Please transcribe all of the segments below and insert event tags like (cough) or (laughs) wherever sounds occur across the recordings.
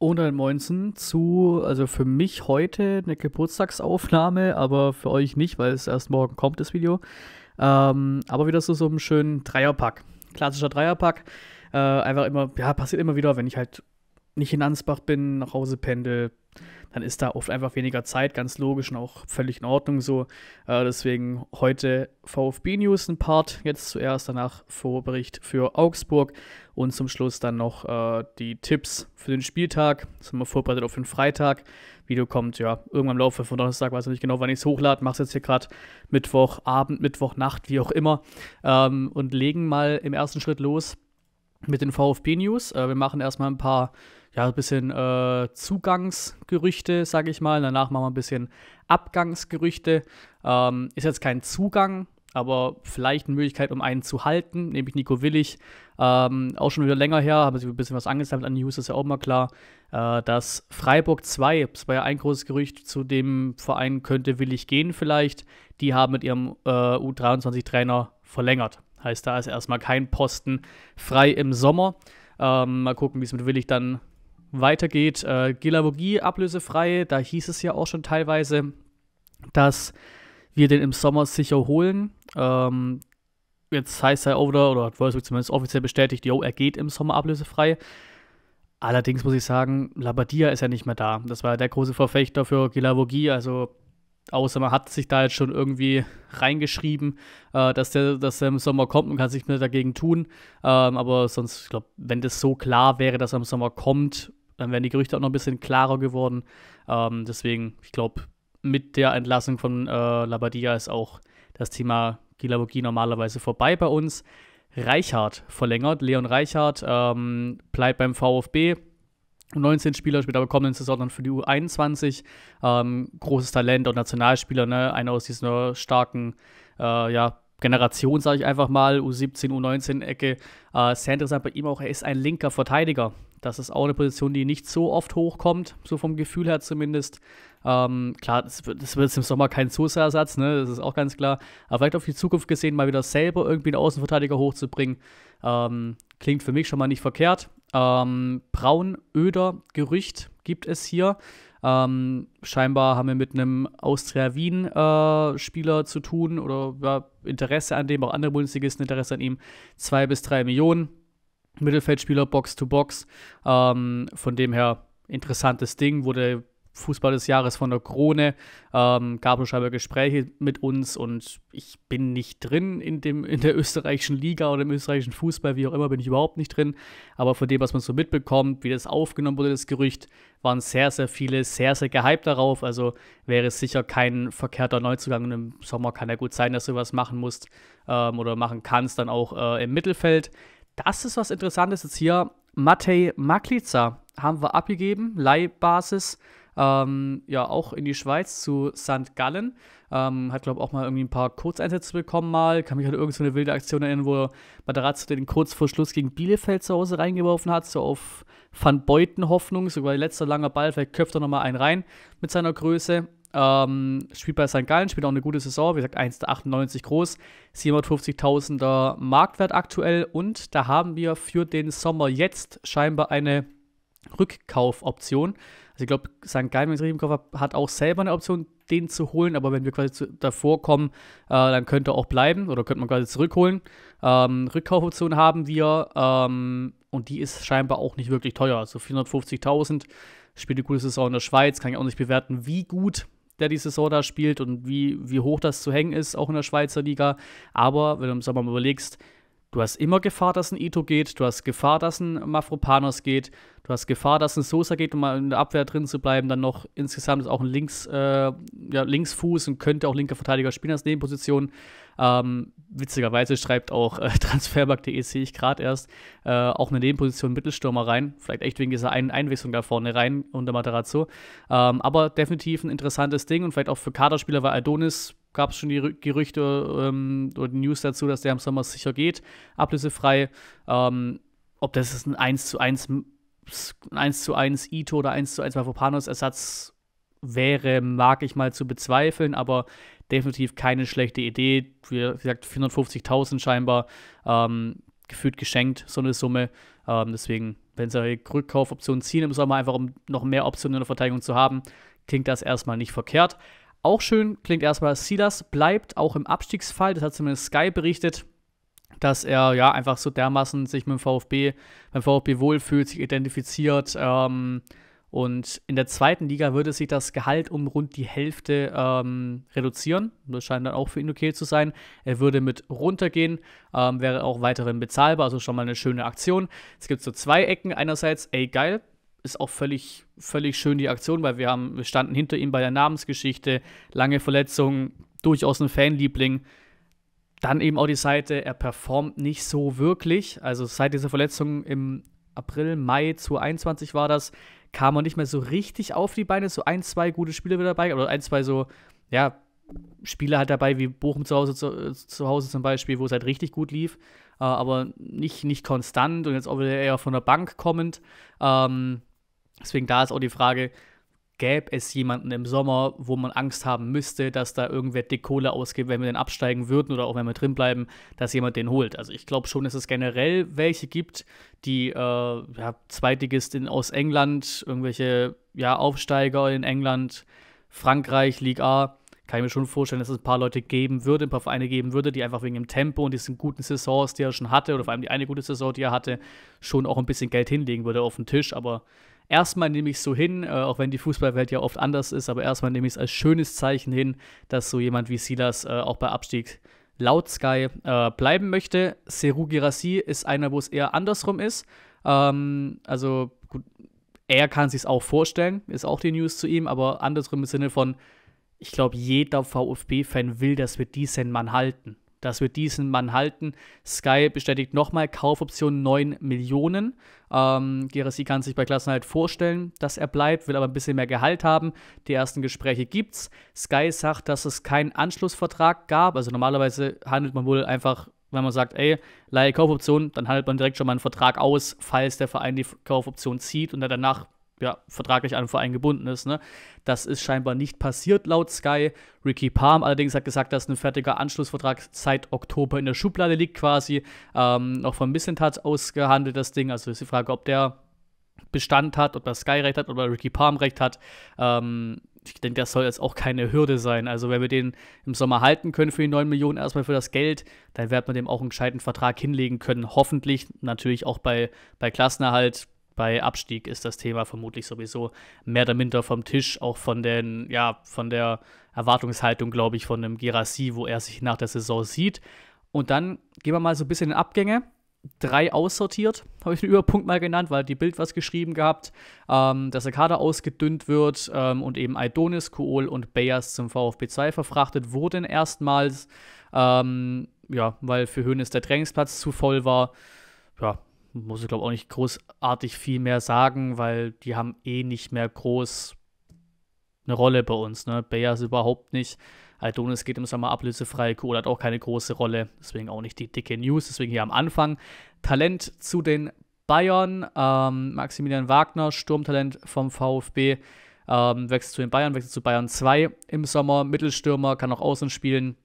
ein Moinsen zu, also für mich heute eine Geburtstagsaufnahme, aber für euch nicht, weil es erst morgen kommt, das Video. Ähm, aber wieder so, so einem schönen Dreierpack. Klassischer Dreierpack. Äh, einfach immer, ja, passiert immer wieder, wenn ich halt nicht in Ansbach bin, nach Hause pendel, dann ist da oft einfach weniger Zeit, ganz logisch und auch völlig in Ordnung so. Äh, deswegen heute VfB News ein Part, jetzt zuerst danach Vorbericht für Augsburg und zum Schluss dann noch äh, die Tipps für den Spieltag. Sind wir vorbereitet auf den Freitag. Video kommt ja irgendwann im Laufe von Donnerstag, weiß ich nicht genau, wann ich es hochlade. Mach's jetzt hier gerade Mittwochabend, Mittwochnacht, wie auch immer. Ähm, und legen mal im ersten Schritt los mit den VfB News. Äh, wir machen erstmal ein paar ja, ein bisschen äh, Zugangsgerüchte, sage ich mal. Danach machen wir ein bisschen Abgangsgerüchte. Ähm, ist jetzt kein Zugang, aber vielleicht eine Möglichkeit, um einen zu halten, nämlich Nico Willig. Ähm, auch schon wieder länger her, haben sie ein bisschen was angesammelt an News, ist ja auch mal klar, äh, dass Freiburg 2, das war ja ein großes Gerücht, zu dem Verein könnte Willig gehen vielleicht, die haben mit ihrem äh, U23-Trainer verlängert. Heißt, da ist erstmal kein Posten frei im Sommer. Ähm, mal gucken, wie es mit Willig dann weiter geht äh, Gelavogie ablösefrei. Da hieß es ja auch schon teilweise, dass wir den im Sommer sicher holen. Ähm, jetzt heißt er oder, oder hat Wolfsburg zumindest offiziell bestätigt, jo, er geht im Sommer ablösefrei. Allerdings muss ich sagen, Labadia ist ja nicht mehr da. Das war der große Verfechter für Gelavogie. Also, außer man hat sich da jetzt schon irgendwie reingeschrieben, äh, dass, der, dass der im Sommer kommt und kann sich mehr dagegen tun. Ähm, aber sonst, ich glaube, wenn das so klar wäre, dass er im Sommer kommt, dann wären die Gerüchte auch noch ein bisschen klarer geworden. Ähm, deswegen, ich glaube, mit der Entlassung von äh, Labadia ist auch das Thema Gilavogi normalerweise vorbei bei uns. Reichhardt verlängert. Leon Reichhardt ähm, bleibt beim VfB. 19 Spieler spielt aber kommenden Saison dann für die U21. Ähm, großes Talent und Nationalspieler, ne? einer aus dieser starken äh, ja, Generation, sage ich einfach mal, U17, U19-Ecke. Äh, sehr interessant bei ihm auch, er ist ein linker Verteidiger. Das ist auch eine Position, die nicht so oft hochkommt, so vom Gefühl her zumindest. Ähm, klar, das wird, das wird jetzt im Sommer kein Sosa-Ersatz, ne? das ist auch ganz klar. Aber vielleicht auf die Zukunft gesehen, mal wieder selber irgendwie einen Außenverteidiger hochzubringen, ähm, klingt für mich schon mal nicht verkehrt. Ähm, Braun, Öder, Gerücht gibt es hier. Ähm, scheinbar haben wir mit einem Austria Wien-Spieler äh, zu tun oder ja, Interesse an dem, auch andere Bundesligisten Interesse an ihm. Zwei bis drei Millionen. Mittelfeldspieler Box to Box. Ähm, von dem her interessantes Ding, wurde Fußball des Jahres von der Krone, ähm, es scheinbar Gespräche mit uns und ich bin nicht drin in, dem, in der österreichischen Liga oder im österreichischen Fußball, wie auch immer, bin ich überhaupt nicht drin. Aber von dem, was man so mitbekommt, wie das aufgenommen wurde, das Gerücht, waren sehr, sehr viele sehr, sehr gehypt darauf. Also wäre es sicher kein verkehrter Neuzugang und im Sommer kann ja gut sein, dass du was machen musst ähm, oder machen kannst, dann auch äh, im Mittelfeld. Das ist was Interessantes jetzt hier. Matej Maklica haben wir abgegeben, Leihbasis ähm, ja auch in die Schweiz zu St. Gallen. Ähm, hat, glaube ich, auch mal irgendwie ein paar Kurzeinsätze bekommen mal. Kann mich halt irgendeine so eine wilde Aktion erinnern, wo Matarazzo den kurz vor Schluss gegen Bielefeld zu Hause reingeworfen hat, so auf Van Beuten Hoffnung, sogar letzter langer Ball, vielleicht köpft er nochmal einen rein mit seiner Größe. Ähm, spielt bei St. Gallen, spielt auch eine gute Saison, wie gesagt 1,98 groß, 750.000er Marktwert aktuell und da haben wir für den Sommer jetzt scheinbar eine Rückkaufoption. Also ich glaube, St. Gallen, wenn ich richtig im Kopf habe, hat auch selber eine Option, den zu holen, aber wenn wir quasi zu, davor kommen, äh, dann könnte er auch bleiben oder könnte man quasi zurückholen. Ähm, Rückkaufoption haben wir ähm, und die ist scheinbar auch nicht wirklich teuer. Also 450.000, spielt eine gute Saison in der Schweiz, kann ich auch nicht bewerten, wie gut der die Saison da spielt und wie, wie hoch das zu hängen ist, auch in der Schweizer Liga. Aber wenn du es mal überlegst, Du hast immer Gefahr, dass ein Ito geht, du hast Gefahr, dass ein Mafropanos geht, du hast Gefahr, dass ein Sosa geht, um mal in der Abwehr drin zu bleiben. Dann noch insgesamt ist auch ein Links, äh, ja, Linksfuß und könnte auch linker Verteidiger spielen als Nebenposition. Ähm, witzigerweise schreibt auch äh, (laughs) transfermarkt.de, sehe ich gerade erst, äh, auch eine Nebenposition Mittelstürmer rein. Vielleicht echt wegen dieser einen Einwechslung da vorne rein unter Matarazzo. Ähm, aber definitiv ein interessantes Ding und vielleicht auch für Kaderspieler, weil Adonis gab es schon die Gerüchte ähm, oder News dazu, dass der im Sommer sicher geht, ablösefrei. Ähm, ob das ist ein 1 zu 1, 1 zu 1 Ito oder 1 zu 1 Mavropanos Ersatz wäre, mag ich mal zu bezweifeln, aber definitiv keine schlechte Idee. Wie gesagt, 450.000 scheinbar ähm, gefühlt geschenkt, so eine Summe. Ähm, deswegen, wenn sie Rückkaufoptionen ziehen im Sommer, einfach um noch mehr Optionen in der Verteidigung zu haben, klingt das erstmal nicht verkehrt. Auch schön klingt erstmal, Silas bleibt auch im Abstiegsfall, das hat zumindest Sky berichtet, dass er ja einfach so dermaßen sich mit dem VfB, beim VfB wohlfühlt, sich identifiziert. Ähm, und in der zweiten Liga würde sich das Gehalt um rund die Hälfte ähm, reduzieren. Das scheint dann auch für ihn okay zu sein. Er würde mit runtergehen, ähm, wäre auch weiterhin bezahlbar, also schon mal eine schöne Aktion. Es gibt so zwei Ecken. Einerseits, ey geil, ist auch völlig, völlig schön die Aktion, weil wir, haben, wir standen hinter ihm bei der Namensgeschichte, lange Verletzung, durchaus ein Fanliebling. Dann eben auch die Seite, er performt nicht so wirklich. Also seit dieser Verletzung im April, Mai 2021 war das, kam er nicht mehr so richtig auf die Beine. So ein, zwei gute Spiele wieder dabei, oder ein, zwei so, ja, Spiele halt dabei, wie Bochum zu Hause, zu, zu Hause zum Beispiel, wo es halt richtig gut lief, äh, aber nicht, nicht konstant und jetzt auch wieder eher von der Bank kommend. Ähm, Deswegen da ist auch die Frage, gäbe es jemanden im Sommer, wo man Angst haben müsste, dass da irgendwer dick Kohle ausgibt, wenn wir den absteigen würden oder auch wenn wir drin bleiben, dass jemand den holt. Also ich glaube schon, dass es generell welche gibt, die äh, ja, Zweitligisten aus England, irgendwelche ja, Aufsteiger in England, Frankreich, Liga A, kann ich mir schon vorstellen, dass es ein paar Leute geben würde, ein paar Vereine geben würde, die einfach wegen dem Tempo und diesen guten Saisons, die er schon hatte, oder vor allem die eine gute Saison, die er hatte, schon auch ein bisschen Geld hinlegen würde auf den Tisch. Aber Erstmal nehme ich es so hin, äh, auch wenn die Fußballwelt ja oft anders ist, aber erstmal nehme ich es als schönes Zeichen hin, dass so jemand wie Silas äh, auch bei Abstieg laut Sky äh, bleiben möchte. Seru Girassi ist einer, wo es eher andersrum ist. Ähm, also gut, er kann sich auch vorstellen, ist auch die News zu ihm, aber andersrum im Sinne von, ich glaube, jeder VfB-Fan will, dass wir diesen Mann halten dass wir diesen Mann halten. Sky bestätigt nochmal Kaufoption 9 Millionen. Ähm, Gerasi kann sich bei Klassenhalt vorstellen, dass er bleibt, will aber ein bisschen mehr Gehalt haben. Die ersten Gespräche gibt's. Sky sagt, dass es keinen Anschlussvertrag gab. Also normalerweise handelt man wohl einfach, wenn man sagt, ey, Laie Kaufoption, dann handelt man direkt schon mal einen Vertrag aus, falls der Verein die Kaufoption zieht und er danach ja, vertraglich an den Verein gebunden ist. Ne? Das ist scheinbar nicht passiert laut Sky. Ricky Palm allerdings hat gesagt, dass ein fertiger Anschlussvertrag seit Oktober in der Schublade liegt quasi. Ähm, noch von Missing hat ausgehandelt das Ding. Also ist die Frage, ob der Bestand hat, ob das Sky recht hat oder Ricky Palm recht hat. Ähm, ich denke, das soll jetzt auch keine Hürde sein. Also, wenn wir den im Sommer halten können für die 9 Millionen erstmal für das Geld, dann wird man dem auch einen gescheiten Vertrag hinlegen können. Hoffentlich natürlich auch bei, bei Klassenerhalt bei Abstieg ist das Thema vermutlich sowieso mehr oder minder vom Tisch, auch von den, ja, von der Erwartungshaltung, glaube ich, von dem Girassi, wo er sich nach der Saison sieht. Und dann gehen wir mal so ein bisschen in Abgänge. Drei aussortiert, (laughs) habe ich den Überpunkt mal genannt, weil die Bild was geschrieben gehabt, ähm, dass der Kader ausgedünnt wird ähm, und eben Aidonis, Kohl und Bayers zum VfB 2 verfrachtet wurden erstmals, ähm, ja, weil für Hönes der Trainingsplatz zu voll war. Ja, muss ich glaube auch nicht großartig viel mehr sagen, weil die haben eh nicht mehr groß eine Rolle bei uns. Ne? Bayers überhaupt nicht. Aldonis geht im Sommer ablösefrei. Kohl hat auch keine große Rolle. Deswegen auch nicht die dicke News. Deswegen hier am Anfang. Talent zu den Bayern. Ähm, Maximilian Wagner, Sturmtalent vom VfB. Ähm, wechselt zu den Bayern, wechselt zu Bayern 2 im Sommer. Mittelstürmer, kann auch außen spielen.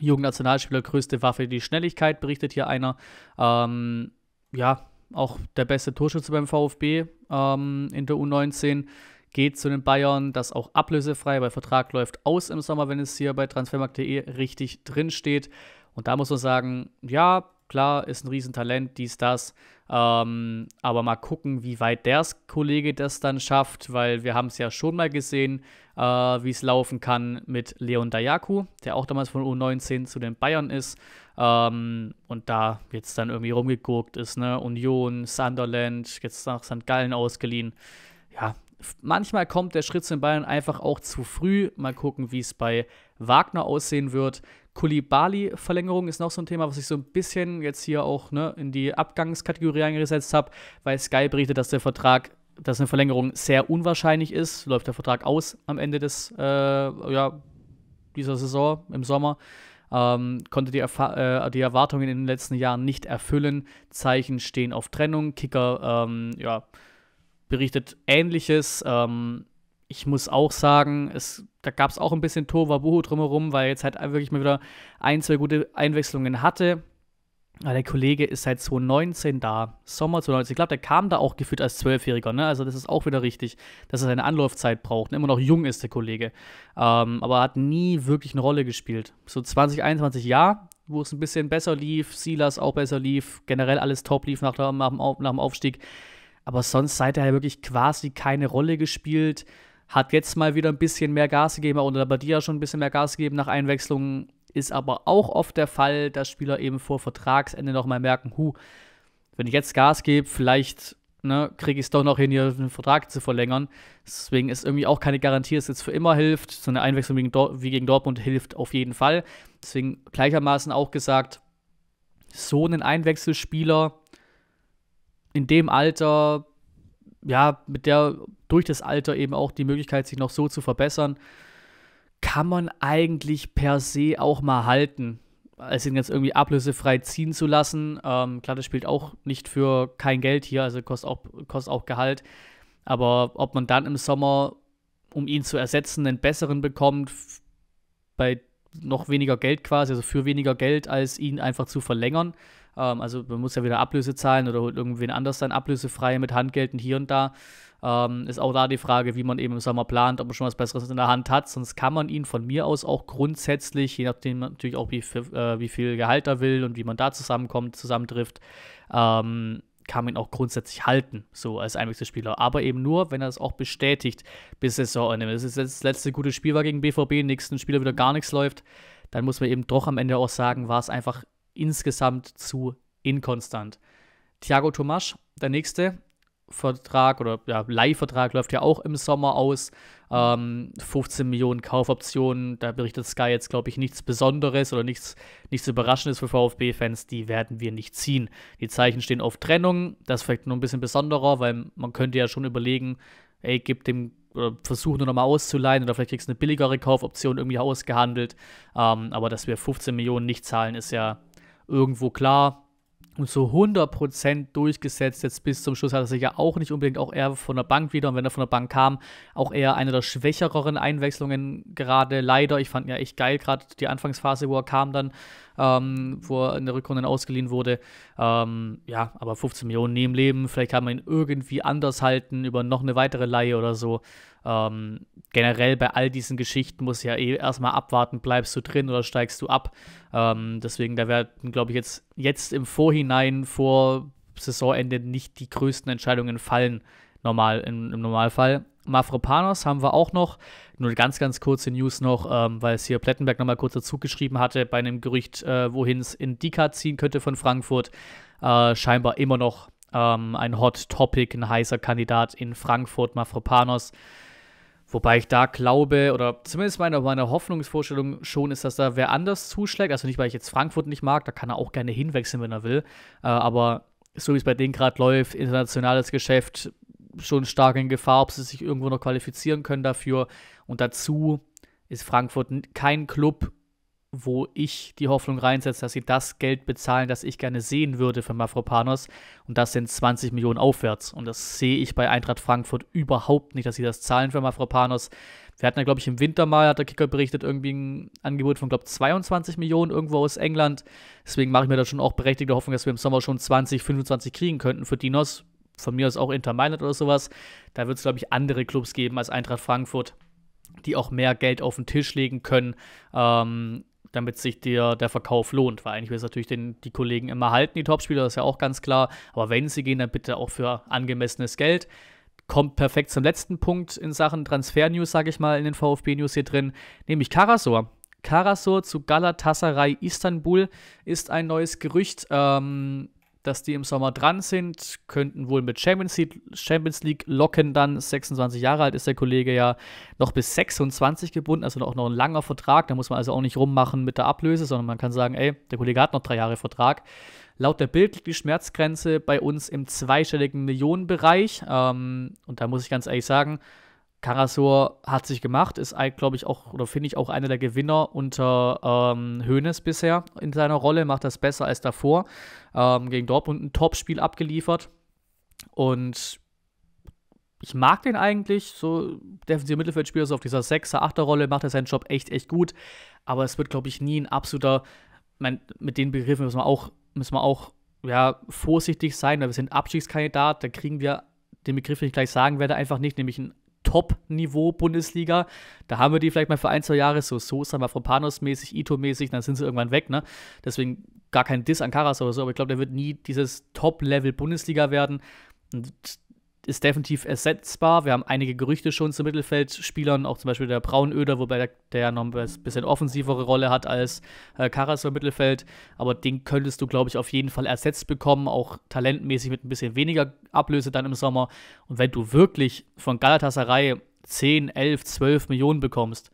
Jugendnationalspieler, größte Waffe, die Schnelligkeit, berichtet hier einer. Ähm, ja, auch der beste Torschütze beim VfB ähm, in der U19, geht zu den Bayern, das auch ablösefrei, weil Vertrag läuft aus im Sommer, wenn es hier bei transfermarkt.de richtig drin steht. Und da muss man sagen, ja, klar, ist ein Riesentalent, dies, das. Ähm, aber mal gucken, wie weit der Kollege das dann schafft, weil wir haben es ja schon mal gesehen, äh, wie es laufen kann mit Leon Dayaku, der auch damals von U19 zu den Bayern ist ähm, und da jetzt dann irgendwie rumgeguckt ist, ne? Union, Sunderland, jetzt nach St. Gallen ausgeliehen. Ja, manchmal kommt der Schritt zu den Bayern einfach auch zu früh. Mal gucken, wie es bei Wagner aussehen wird. Kulibali-Verlängerung ist noch so ein Thema, was ich so ein bisschen jetzt hier auch ne, in die Abgangskategorie eingesetzt habe, weil Sky berichtet, dass der Vertrag dass eine Verlängerung sehr unwahrscheinlich ist. Läuft der Vertrag aus am Ende des, äh, ja, dieser Saison im Sommer. Ähm, konnte die, äh, die, Erwartungen in den letzten Jahren nicht erfüllen. Zeichen stehen auf Trennung. Kicker ähm, ja, berichtet Ähnliches. Ähm, ich muss auch sagen, es, da gab es auch ein bisschen Tohuwabohu drumherum, weil er jetzt halt wirklich mal wieder ein, zwei gute Einwechslungen hatte. Aber ah, der Kollege ist seit 2019 da, Sommer 2019. Ich glaube, der kam da auch gefühlt als Zwölfjähriger. Ne? Also das ist auch wieder richtig, dass er seine Anlaufzeit braucht. Ne? Immer noch jung ist der Kollege. Ähm, aber hat nie wirklich eine Rolle gespielt. So 2021 ja, wo es ein bisschen besser lief, Silas auch besser lief, generell alles top lief nach, der, nach, dem, Auf, nach dem Aufstieg. Aber sonst seit er wirklich quasi keine Rolle gespielt. Hat jetzt mal wieder ein bisschen mehr Gas gegeben, auch unter der Badia schon ein bisschen mehr Gas gegeben nach Einwechslungen ist aber auch oft der Fall, dass Spieler eben vor Vertragsende nochmal merken, hu, wenn ich jetzt Gas gebe, vielleicht ne, kriege ich es doch noch hin, hier einen Vertrag zu verlängern. Deswegen ist irgendwie auch keine Garantie, dass es jetzt für immer hilft. So eine Einwechslung wie, Dor wie gegen Dortmund hilft auf jeden Fall. Deswegen gleichermaßen auch gesagt, so einen Einwechselspieler in dem Alter, ja, mit der durch das Alter eben auch die Möglichkeit, sich noch so zu verbessern, kann man eigentlich per se auch mal halten. als ihn jetzt irgendwie ablösefrei ziehen zu lassen. Ähm, klar, das spielt auch nicht für kein Geld hier, also kostet auch, kostet auch Gehalt. Aber ob man dann im Sommer, um ihn zu ersetzen, einen besseren bekommt, bei noch weniger Geld quasi, also für weniger Geld, als ihn einfach zu verlängern. Ähm, also man muss ja wieder Ablöse zahlen oder holt irgendwen anders dann ablösefrei mit Handgelten hier und da. Ähm, ist auch da die Frage, wie man eben im Sommer plant, ob man schon was Besseres in der Hand hat. Sonst kann man ihn von mir aus auch grundsätzlich, je nachdem natürlich auch, wie, viel, äh, wie viel Gehalt er will und wie man da zusammenkommt, zusammentrifft, ähm, kann man ihn auch grundsätzlich halten, so als Einwechselspieler. Aber eben nur, wenn er es auch bestätigt bis es so Saisonende. Wenn jetzt das letzte gute Spiel war gegen BVB, nächsten Spieler wieder gar nichts läuft, dann muss man eben doch am Ende auch sagen, war es einfach insgesamt zu inkonstant. Thiago Tomasch, der nächste, Vertrag oder ja, Leihvertrag läuft ja auch im Sommer aus. Ähm, 15 Millionen Kaufoptionen, da berichtet Sky jetzt, glaube ich, nichts Besonderes oder nichts, nichts Überraschendes für VfB-Fans, die werden wir nicht ziehen. Die Zeichen stehen auf Trennung, das ist vielleicht nur ein bisschen besonderer, weil man könnte ja schon überlegen, ey, gib dem oder versuch nur nochmal auszuleihen oder vielleicht kriegst du eine billigere Kaufoption irgendwie ausgehandelt. Ähm, aber dass wir 15 Millionen nicht zahlen, ist ja irgendwo klar und so 100% durchgesetzt. Jetzt bis zum Schluss hat er sich ja auch nicht unbedingt, auch er von der Bank wieder. Und wenn er von der Bank kam, auch eher eine der schwächeren Einwechslungen gerade. Leider, ich fand ihn ja echt geil, gerade die Anfangsphase, wo er kam dann ähm, wo er in der Rückrunde ausgeliehen wurde. Ähm, ja, aber 15 Millionen neben Leben. Vielleicht kann man ihn irgendwie anders halten über noch eine weitere Laie oder so. Ähm, generell bei all diesen Geschichten muss ja eh erstmal abwarten, bleibst du drin oder steigst du ab. Ähm, deswegen, da werden, glaube ich, jetzt, jetzt im Vorhinein vor Saisonende nicht die größten Entscheidungen fallen, normal, im, im Normalfall. Mafropanos haben wir auch noch. Nur ganz, ganz kurze News noch, ähm, weil es hier Plettenberg nochmal kurz dazu geschrieben hatte, bei einem Gerücht, äh, wohin es in Dika ziehen könnte von Frankfurt. Äh, scheinbar immer noch ähm, ein Hot Topic, ein heißer Kandidat in Frankfurt, Mafropanos. Wobei ich da glaube, oder zumindest meine, meine Hoffnungsvorstellung schon ist, dass da wer anders zuschlägt. Also nicht, weil ich jetzt Frankfurt nicht mag, da kann er auch gerne hinwechseln, wenn er will. Äh, aber so wie es bei denen gerade läuft, internationales Geschäft, schon stark in Gefahr, ob sie sich irgendwo noch qualifizieren können dafür. Und dazu ist Frankfurt kein Club, wo ich die Hoffnung reinsetze, dass sie das Geld bezahlen, das ich gerne sehen würde für Mafropanos. Und das sind 20 Millionen aufwärts. Und das sehe ich bei Eintracht Frankfurt überhaupt nicht, dass sie das zahlen für Mafropanos. Wir hatten ja, glaube ich, im Winter mal, hat der Kicker berichtet, irgendwie ein Angebot von, glaube ich, 22 Millionen irgendwo aus England. Deswegen mache ich mir da schon auch berechtigte Hoffnung, dass wir im Sommer schon 20, 25 kriegen könnten für Dinos von mir aus auch Inter Mailand oder sowas. Da wird es, glaube ich, andere Clubs geben als Eintracht Frankfurt, die auch mehr Geld auf den Tisch legen können, ähm, damit sich der, der Verkauf lohnt. Weil eigentlich will es natürlich den, die Kollegen immer halten, die Topspieler, das ist ja auch ganz klar. Aber wenn sie gehen, dann bitte auch für angemessenes Geld. Kommt perfekt zum letzten Punkt in Sachen Transfer-News, sage ich mal, in den VfB-News hier drin, nämlich Karasor. Karasor zu Galatasaray Istanbul ist ein neues Gerücht. Ähm, dass die im Sommer dran sind, könnten wohl mit Champions League, Champions League locken dann, 26 Jahre alt ist der Kollege ja, noch bis 26 gebunden, also auch noch ein langer Vertrag, da muss man also auch nicht rummachen mit der Ablöse, sondern man kann sagen, ey, der Kollege hat noch drei Jahre Vertrag. Laut der Bild liegt die Schmerzgrenze bei uns im zweistelligen Millionenbereich ähm, und da muss ich ganz ehrlich sagen, Karasor hat sich gemacht, ist, glaube ich, auch, oder finde ich, auch einer der Gewinner unter ähm, Hoeneß bisher in seiner Rolle, macht das besser als davor. Ähm, gegen Dortmund ein Top-Spiel abgeliefert. Und ich mag den eigentlich, so defensive Mittelfeldspieler, so auf dieser 6er, 8er Rolle macht er seinen Job echt, echt gut. Aber es wird, glaube ich, nie ein absoluter, mein, mit den Begriffen müssen wir auch, müssen wir auch ja, vorsichtig sein, weil wir sind Abstiegskandidat, da kriegen wir den Begriff, den ich gleich sagen werde, einfach nicht, nämlich ein Top-Niveau Bundesliga. Da haben wir die vielleicht mal für ein, zwei Jahre so so Sosa, mal Frompanos-mäßig, Ito-mäßig, dann sind sie irgendwann weg. Ne? Deswegen gar kein Diss an Karas oder so, aber ich glaube, der wird nie dieses Top-Level Bundesliga werden. Und ist definitiv ersetzbar. Wir haben einige Gerüchte schon zu Mittelfeldspielern, auch zum Beispiel der Braunöder, wobei der, der noch ein bisschen offensivere Rolle hat als äh, Karas im Mittelfeld. Aber den könntest du, glaube ich, auf jeden Fall ersetzt bekommen, auch talentmäßig mit ein bisschen weniger Ablöse dann im Sommer. Und wenn du wirklich von Galatasaray 10, 11, 12 Millionen bekommst,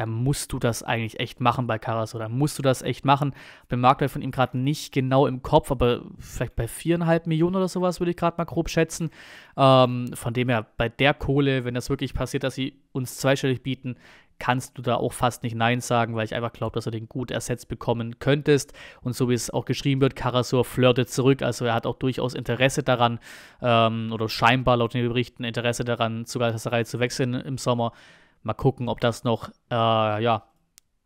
dann musst du das eigentlich echt machen bei Caras oder musst du das echt machen. Bin Marktwert von ihm gerade nicht genau im Kopf, aber vielleicht bei viereinhalb Millionen oder sowas würde ich gerade mal grob schätzen. Ähm, von dem her, bei der Kohle, wenn das wirklich passiert, dass sie uns zweistellig bieten, kannst du da auch fast nicht Nein sagen, weil ich einfach glaube, dass du den gut ersetzt bekommen könntest. Und so wie es auch geschrieben wird, Karasur flirtet zurück. Also er hat auch durchaus Interesse daran, ähm, oder scheinbar laut den Berichten Interesse daran, zur Galatasaray zu wechseln im Sommer. Mal gucken, ob das noch äh, ja,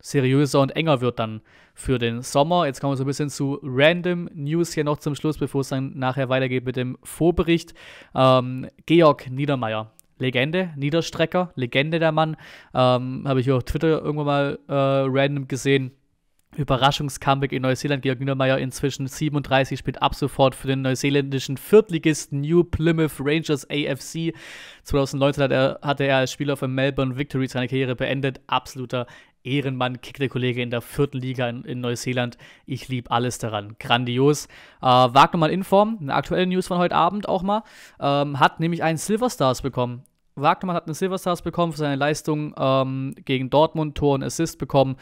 seriöser und enger wird dann für den Sommer. Jetzt kommen wir so ein bisschen zu Random News hier noch zum Schluss, bevor es dann nachher weitergeht mit dem Vorbericht. Ähm, Georg Niedermeyer, Legende, Niederstrecker, Legende der Mann. Ähm, Habe ich hier auf Twitter irgendwann mal äh, random gesehen überraschungs in Neuseeland. Georg Niedermeyer inzwischen 37 spielt ab sofort für den neuseeländischen Viertligisten New Plymouth Rangers AFC. 2019 hat er, hatte er als Spieler für Melbourne Victory seine Karriere beendet. Absoluter Ehrenmann, kickt der Kollege in der vierten Liga in, in Neuseeland. Ich liebe alles daran. Grandios. Äh, Wagner mal in Form, eine aktuelle News von heute Abend auch mal, ähm, hat nämlich einen Silver Stars bekommen. Wagnermann hat einen Silver Stars bekommen für seine Leistung ähm, gegen Dortmund, Tor und Assist bekommen.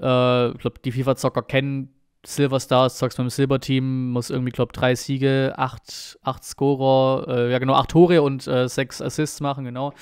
Äh, ich glaube, die FIFA-Zocker kennen Silver Stars, sagst beim Silber Team, muss irgendwie, glaube drei Siege, acht, acht Scorer, äh, ja genau, acht Tore und äh, sechs Assists machen, genau.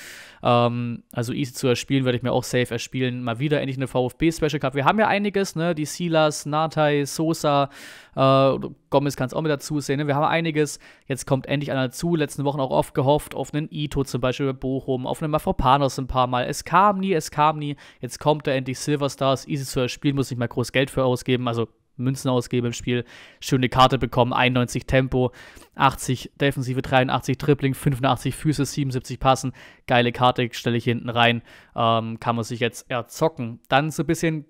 Ähm, also easy zu erspielen, werde ich mir auch safe erspielen. Mal wieder endlich eine VfB-Special Cup. Wir haben ja einiges, ne? Die Silas, Natai, Sosa, äh, Gomez kann es auch mit dazu sehen, ne? Wir haben einiges. Jetzt kommt endlich einer dazu. Letzten Wochen auch oft gehofft, auf einen Ito zum Beispiel bei Bochum, auf einen Mafropanos ein paar Mal. Es kam nie, es kam nie. Jetzt kommt da endlich Silver Stars, easy zu erspielen, muss nicht mal groß Geld für ausgeben. Also Münzen ausgebe im Spiel, schöne Karte bekommen, 91 Tempo, 80 Defensive, 83 Dribbling, 85 Füße, 77 Passen, geile Karte, stelle ich hinten rein, ähm, kann man sich jetzt erzocken. Dann so ein bisschen,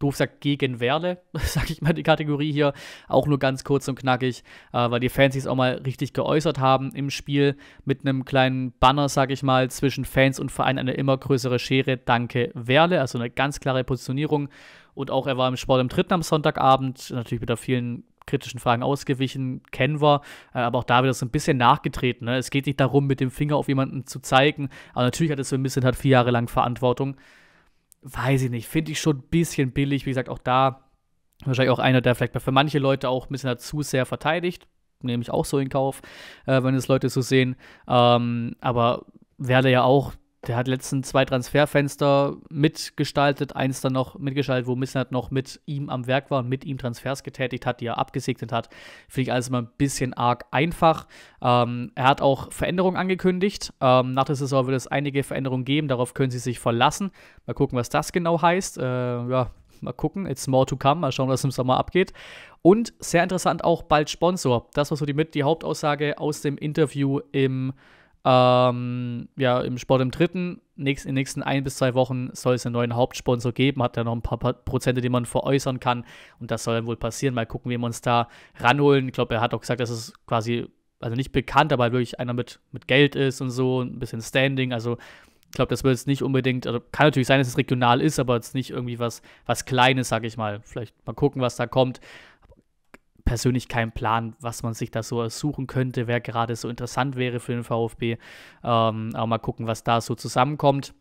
doof gesagt, gegen Werle, (laughs) sag ich mal die Kategorie hier, auch nur ganz kurz und knackig, äh, weil die Fans sich auch mal richtig geäußert haben im Spiel, mit einem kleinen Banner, sag ich mal, zwischen Fans und Verein eine immer größere Schere, danke Werle, also eine ganz klare Positionierung und auch er war im Sport im Dritten am Sonntagabend, natürlich wieder vielen kritischen Fragen ausgewichen, kennen wir, äh, aber auch da wird das so ein bisschen nachgetreten. Ne? Es geht nicht darum, mit dem Finger auf jemanden zu zeigen, aber natürlich hat es so ein bisschen, hat vier Jahre lang Verantwortung. Weiß ich nicht, finde ich schon ein bisschen billig, wie gesagt, auch da wahrscheinlich auch einer, der vielleicht für manche Leute auch ein bisschen zu sehr verteidigt, nehme ich auch so in Kauf, äh, wenn es Leute so sehen, ähm, aber werde ja auch der hat letzten zwei Transferfenster mitgestaltet, eins dann noch mitgestaltet, wo Misnert noch mit ihm am Werk war und mit ihm Transfers getätigt hat, die er abgesegnet hat. Finde ich alles immer ein bisschen arg einfach. Ähm, er hat auch Veränderungen angekündigt. Ähm, nach der Saison wird es einige Veränderungen geben, darauf können sie sich verlassen. Mal gucken, was das genau heißt. Äh, ja, mal gucken. It's more to come. Mal schauen, was im Sommer abgeht. Und sehr interessant auch bald Sponsor. Das war so die, die Hauptaussage aus dem Interview im ähm, ja, im Sport im dritten, nächst, in den nächsten ein bis zwei Wochen soll es einen neuen Hauptsponsor geben, hat ja noch ein paar Prozente, die man veräußern kann und das soll dann wohl passieren. Mal gucken, wie wir uns da ranholen. Ich glaube, er hat auch gesagt, dass es quasi, also nicht bekannt, aber halt wirklich einer mit, mit Geld ist und so, ein bisschen Standing, also ich glaube, das wird es nicht unbedingt, also kann natürlich sein, dass es regional ist, aber es ist nicht irgendwie was, was Kleines, sag ich mal. Vielleicht mal gucken, was da kommt persönlich keinen Plan, was man sich da so ersuchen könnte, wer gerade so interessant wäre für den VfB. Ähm, aber mal gucken, was da so zusammenkommt.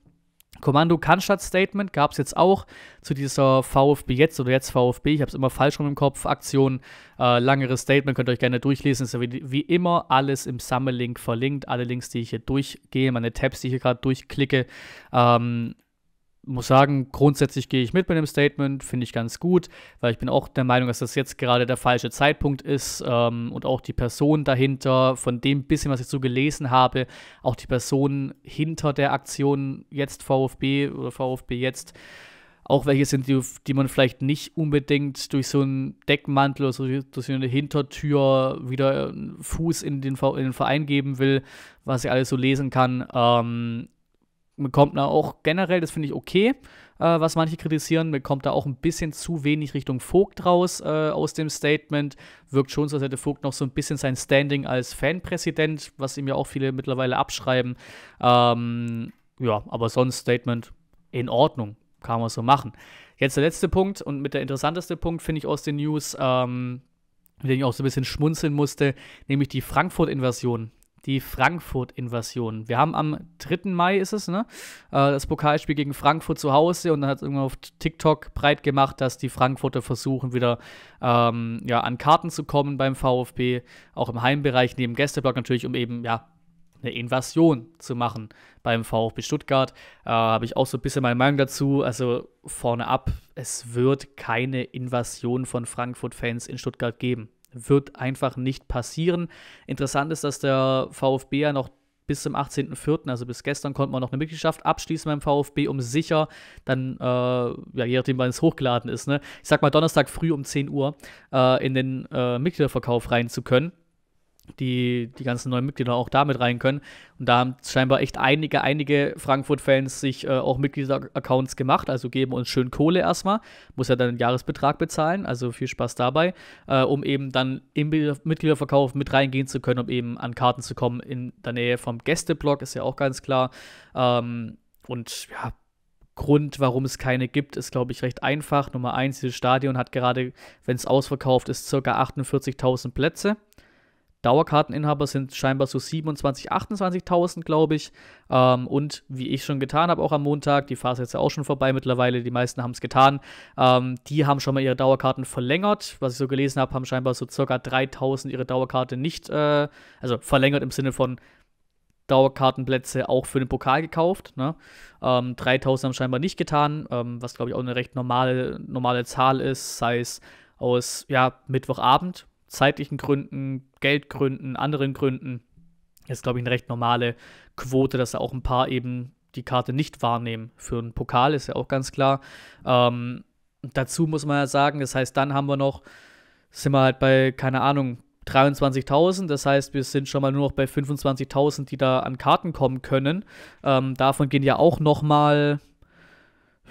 Kommando Cannstatt Statement gab es jetzt auch zu dieser VfB jetzt oder jetzt VfB, ich habe es immer falsch rum im Kopf, Aktion, äh, langeres Statement, könnt ihr euch gerne durchlesen, ist ja wie, wie immer alles im Sammellink verlinkt, alle Links, die ich hier durchgehe, meine Tabs, die ich hier gerade durchklicke, ähm, muss sagen, grundsätzlich gehe ich mit mit dem Statement, finde ich ganz gut, weil ich bin auch der Meinung, dass das jetzt gerade der falsche Zeitpunkt ist ähm, und auch die Person dahinter, von dem bisschen, was ich so gelesen habe, auch die Person hinter der Aktion jetzt VfB oder VfB jetzt, auch welche sind, die, die man vielleicht nicht unbedingt durch so einen Deckmantel oder so, durch so eine Hintertür wieder äh, Fuß in den, in den Verein geben will, was ich alles so lesen kann. Ähm, bekommt da auch generell, das finde ich okay, äh, was manche kritisieren, bekommt da auch ein bisschen zu wenig Richtung Vogt raus äh, aus dem Statement. Wirkt schon so, als hätte Vogt noch so ein bisschen sein Standing als Fanpräsident, was ihm ja auch viele mittlerweile abschreiben. Ähm, ja, aber sonst Statement in Ordnung, kann man so machen. Jetzt der letzte Punkt und mit der interessanteste Punkt finde ich aus den News, ähm, mit ich auch so ein bisschen schmunzeln musste, nämlich die Frankfurt-Invasion die Frankfurt-Invasion. Wir haben am 3. Mai, ist es, ne? Äh, das Pokalspiel gegen Frankfurt zu Hause und dann hat es irgendwann auf TikTok breit gemacht, dass die Frankfurter versuchen, wieder ähm, ja, an Karten zu kommen beim VfB, auch im Heimbereich, neben Gästeblock natürlich, um eben, ja, eine Invasion zu machen beim VfB Stuttgart. Äh, Habe ich auch so ein bisschen meine Meinung dazu. Also vorne ab, es wird keine Invasion von Frankfurt-Fans in Stuttgart geben wird einfach nicht passieren. Interessant ist, dass der VfB ja noch bis zum 18.04., also bis gestern, konnte man noch eine Mitgliedschaft abschließen beim VfB, um sicher dann, äh, ja, je nachdem, wann es hochgeladen ist, ne? ich sag mal Donnerstag früh um 10 Uhr äh, in den äh, Mitgliederverkauf rein zu können die, die ganzen neuen Mitglieder auch damit rein können. Und da haben scheinbar echt einige, einige Frankfurt-Fans sich äh, auch Mitglieder-Accounts gemacht, also geben uns schön Kohle erstmal, muss ja dann einen Jahresbetrag bezahlen, also viel Spaß dabei, äh, um eben dann im Mitgliederverkauf mit reingehen zu können, um eben an Karten zu kommen in der Nähe vom Gästeblock, ist ja auch ganz klar. Ähm, und ja, Grund, warum es keine gibt, ist, glaube ich, recht einfach. Nummer eins, dieses Stadion hat gerade, wenn es ausverkauft ist, ca. 48.000 Plätze. Dauerkarteninhaber sind scheinbar so 27.000, 28.000, glaube ich. Ähm, und wie ich schon getan habe, auch am Montag, die Phase ist ja auch schon vorbei mittlerweile, die meisten haben es getan. Ähm, die haben schon mal ihre Dauerkarten verlängert. Was ich so gelesen habe, haben scheinbar so circa 3.000 ihre Dauerkarte nicht, äh, also verlängert im Sinne von Dauerkartenplätze auch für den Pokal gekauft. Ne? Ähm, 3000 haben scheinbar nicht getan, ähm, was glaube ich auch eine recht normale, normale Zahl ist, sei es aus ja, Mittwochabend, zeitlichen Gründen, Geldgründen, anderen Gründen ist, glaube ich, eine recht normale Quote, dass da auch ein paar eben die Karte nicht wahrnehmen. Für einen Pokal ist ja auch ganz klar. Ähm, dazu muss man ja sagen, das heißt, dann haben wir noch, sind wir halt bei, keine Ahnung, 23.000. Das heißt, wir sind schon mal nur noch bei 25.000, die da an Karten kommen können. Ähm, davon gehen ja auch nochmal,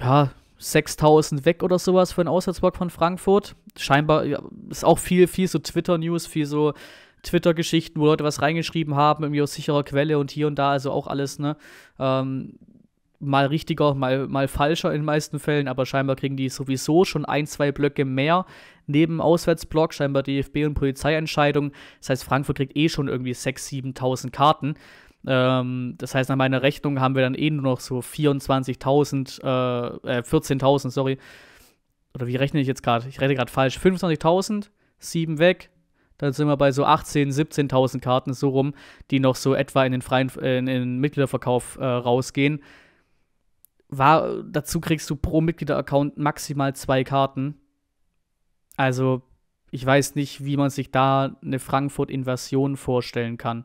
ja, 6000 weg oder sowas für den Auswärtsblock von Frankfurt. Scheinbar ja, ist auch viel, viel so Twitter-News, viel so Twitter-Geschichten, wo Leute was reingeschrieben haben, irgendwie aus sicherer Quelle und hier und da, also auch alles, ne? Ähm, mal richtiger, mal, mal falscher in den meisten Fällen, aber scheinbar kriegen die sowieso schon ein, zwei Blöcke mehr neben Auswärtsblock, scheinbar DFB und Polizeientscheidung. Das heißt, Frankfurt kriegt eh schon irgendwie 6.000, 7.000 Karten. Ähm, das heißt, nach meiner Rechnung haben wir dann eh nur noch so 24.000, äh, äh 14.000, sorry. Oder wie rechne ich jetzt gerade? Ich rechne gerade falsch. 25.000, 7 weg. Dann sind wir bei so 18.000, 17 17.000 Karten so rum, die noch so etwa in den freien, in, in Mitgliederverkauf äh, rausgehen. War, dazu kriegst du pro Mitgliederaccount maximal zwei Karten. Also, ich weiß nicht, wie man sich da eine Frankfurt-Invasion vorstellen kann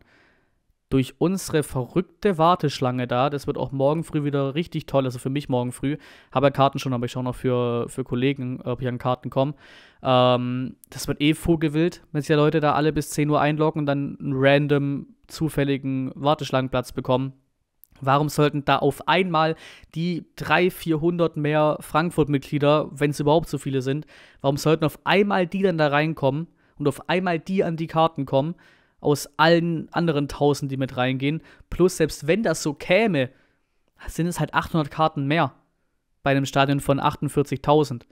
durch unsere verrückte Warteschlange da. Das wird auch morgen früh wieder richtig toll. Also für mich morgen früh. Habe ja Karten schon, aber ich schaue noch für, für Kollegen, ob ich an Karten komme. Ähm, das wird eh vorgewillt, wenn sich ja Leute da alle bis 10 Uhr einloggen und dann einen random zufälligen Warteschlangenplatz bekommen. Warum sollten da auf einmal die 300, 400 mehr Frankfurt-Mitglieder, wenn es überhaupt so viele sind, warum sollten auf einmal die dann da reinkommen und auf einmal die an die Karten kommen? aus allen anderen 1000, die mit reingehen. Plus, selbst wenn das so käme, sind es halt 800 Karten mehr bei einem Stadion von 48.000.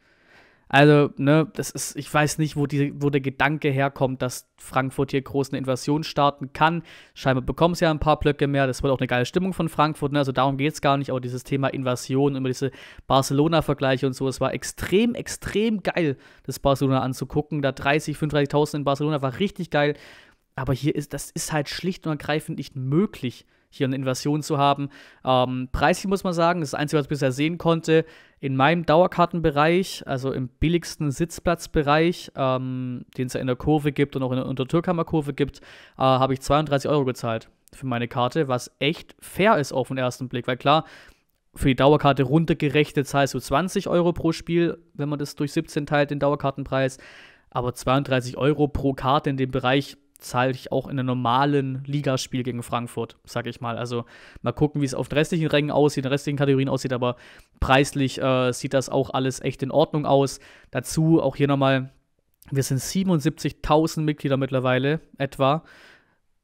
Also, ne, das ist, ich weiß nicht, wo, die, wo der Gedanke herkommt, dass Frankfurt hier groß eine Invasion starten kann. Scheinbar bekommen sie ja ein paar Blöcke mehr. Das wird auch eine geile Stimmung von Frankfurt. Ne? Also darum geht es gar nicht. Aber dieses Thema Invasion, immer diese Barcelona-Vergleiche und so, es war extrem, extrem geil, das Barcelona anzugucken. Da 30, 35.000 in Barcelona war richtig geil. Aber hier ist, das ist halt schlicht und ergreifend nicht möglich, hier eine Invasion zu haben. Ähm, preislich muss man sagen, das Einzige, was ich bisher sehen konnte, in meinem Dauerkartenbereich, also im billigsten Sitzplatzbereich, ähm, den es ja in der Kurve gibt und auch in der Untertürkammerkurve gibt, äh, habe ich 32 Euro gezahlt für meine Karte, was echt fair ist auf den ersten Blick, weil klar, für die Dauerkarte runtergerechnet zahlst du 20 Euro pro Spiel, wenn man das durch 17 teilt, den Dauerkartenpreis. Aber 32 Euro pro Karte in dem Bereich zahle ich auch in einem normalen Ligaspiel gegen Frankfurt, sage ich mal. Also mal gucken, wie es auf den restlichen Rängen aussieht, in den restlichen Kategorien aussieht, aber preislich äh, sieht das auch alles echt in Ordnung aus. Dazu auch hier nochmal, wir sind 77.000 Mitglieder mittlerweile etwa.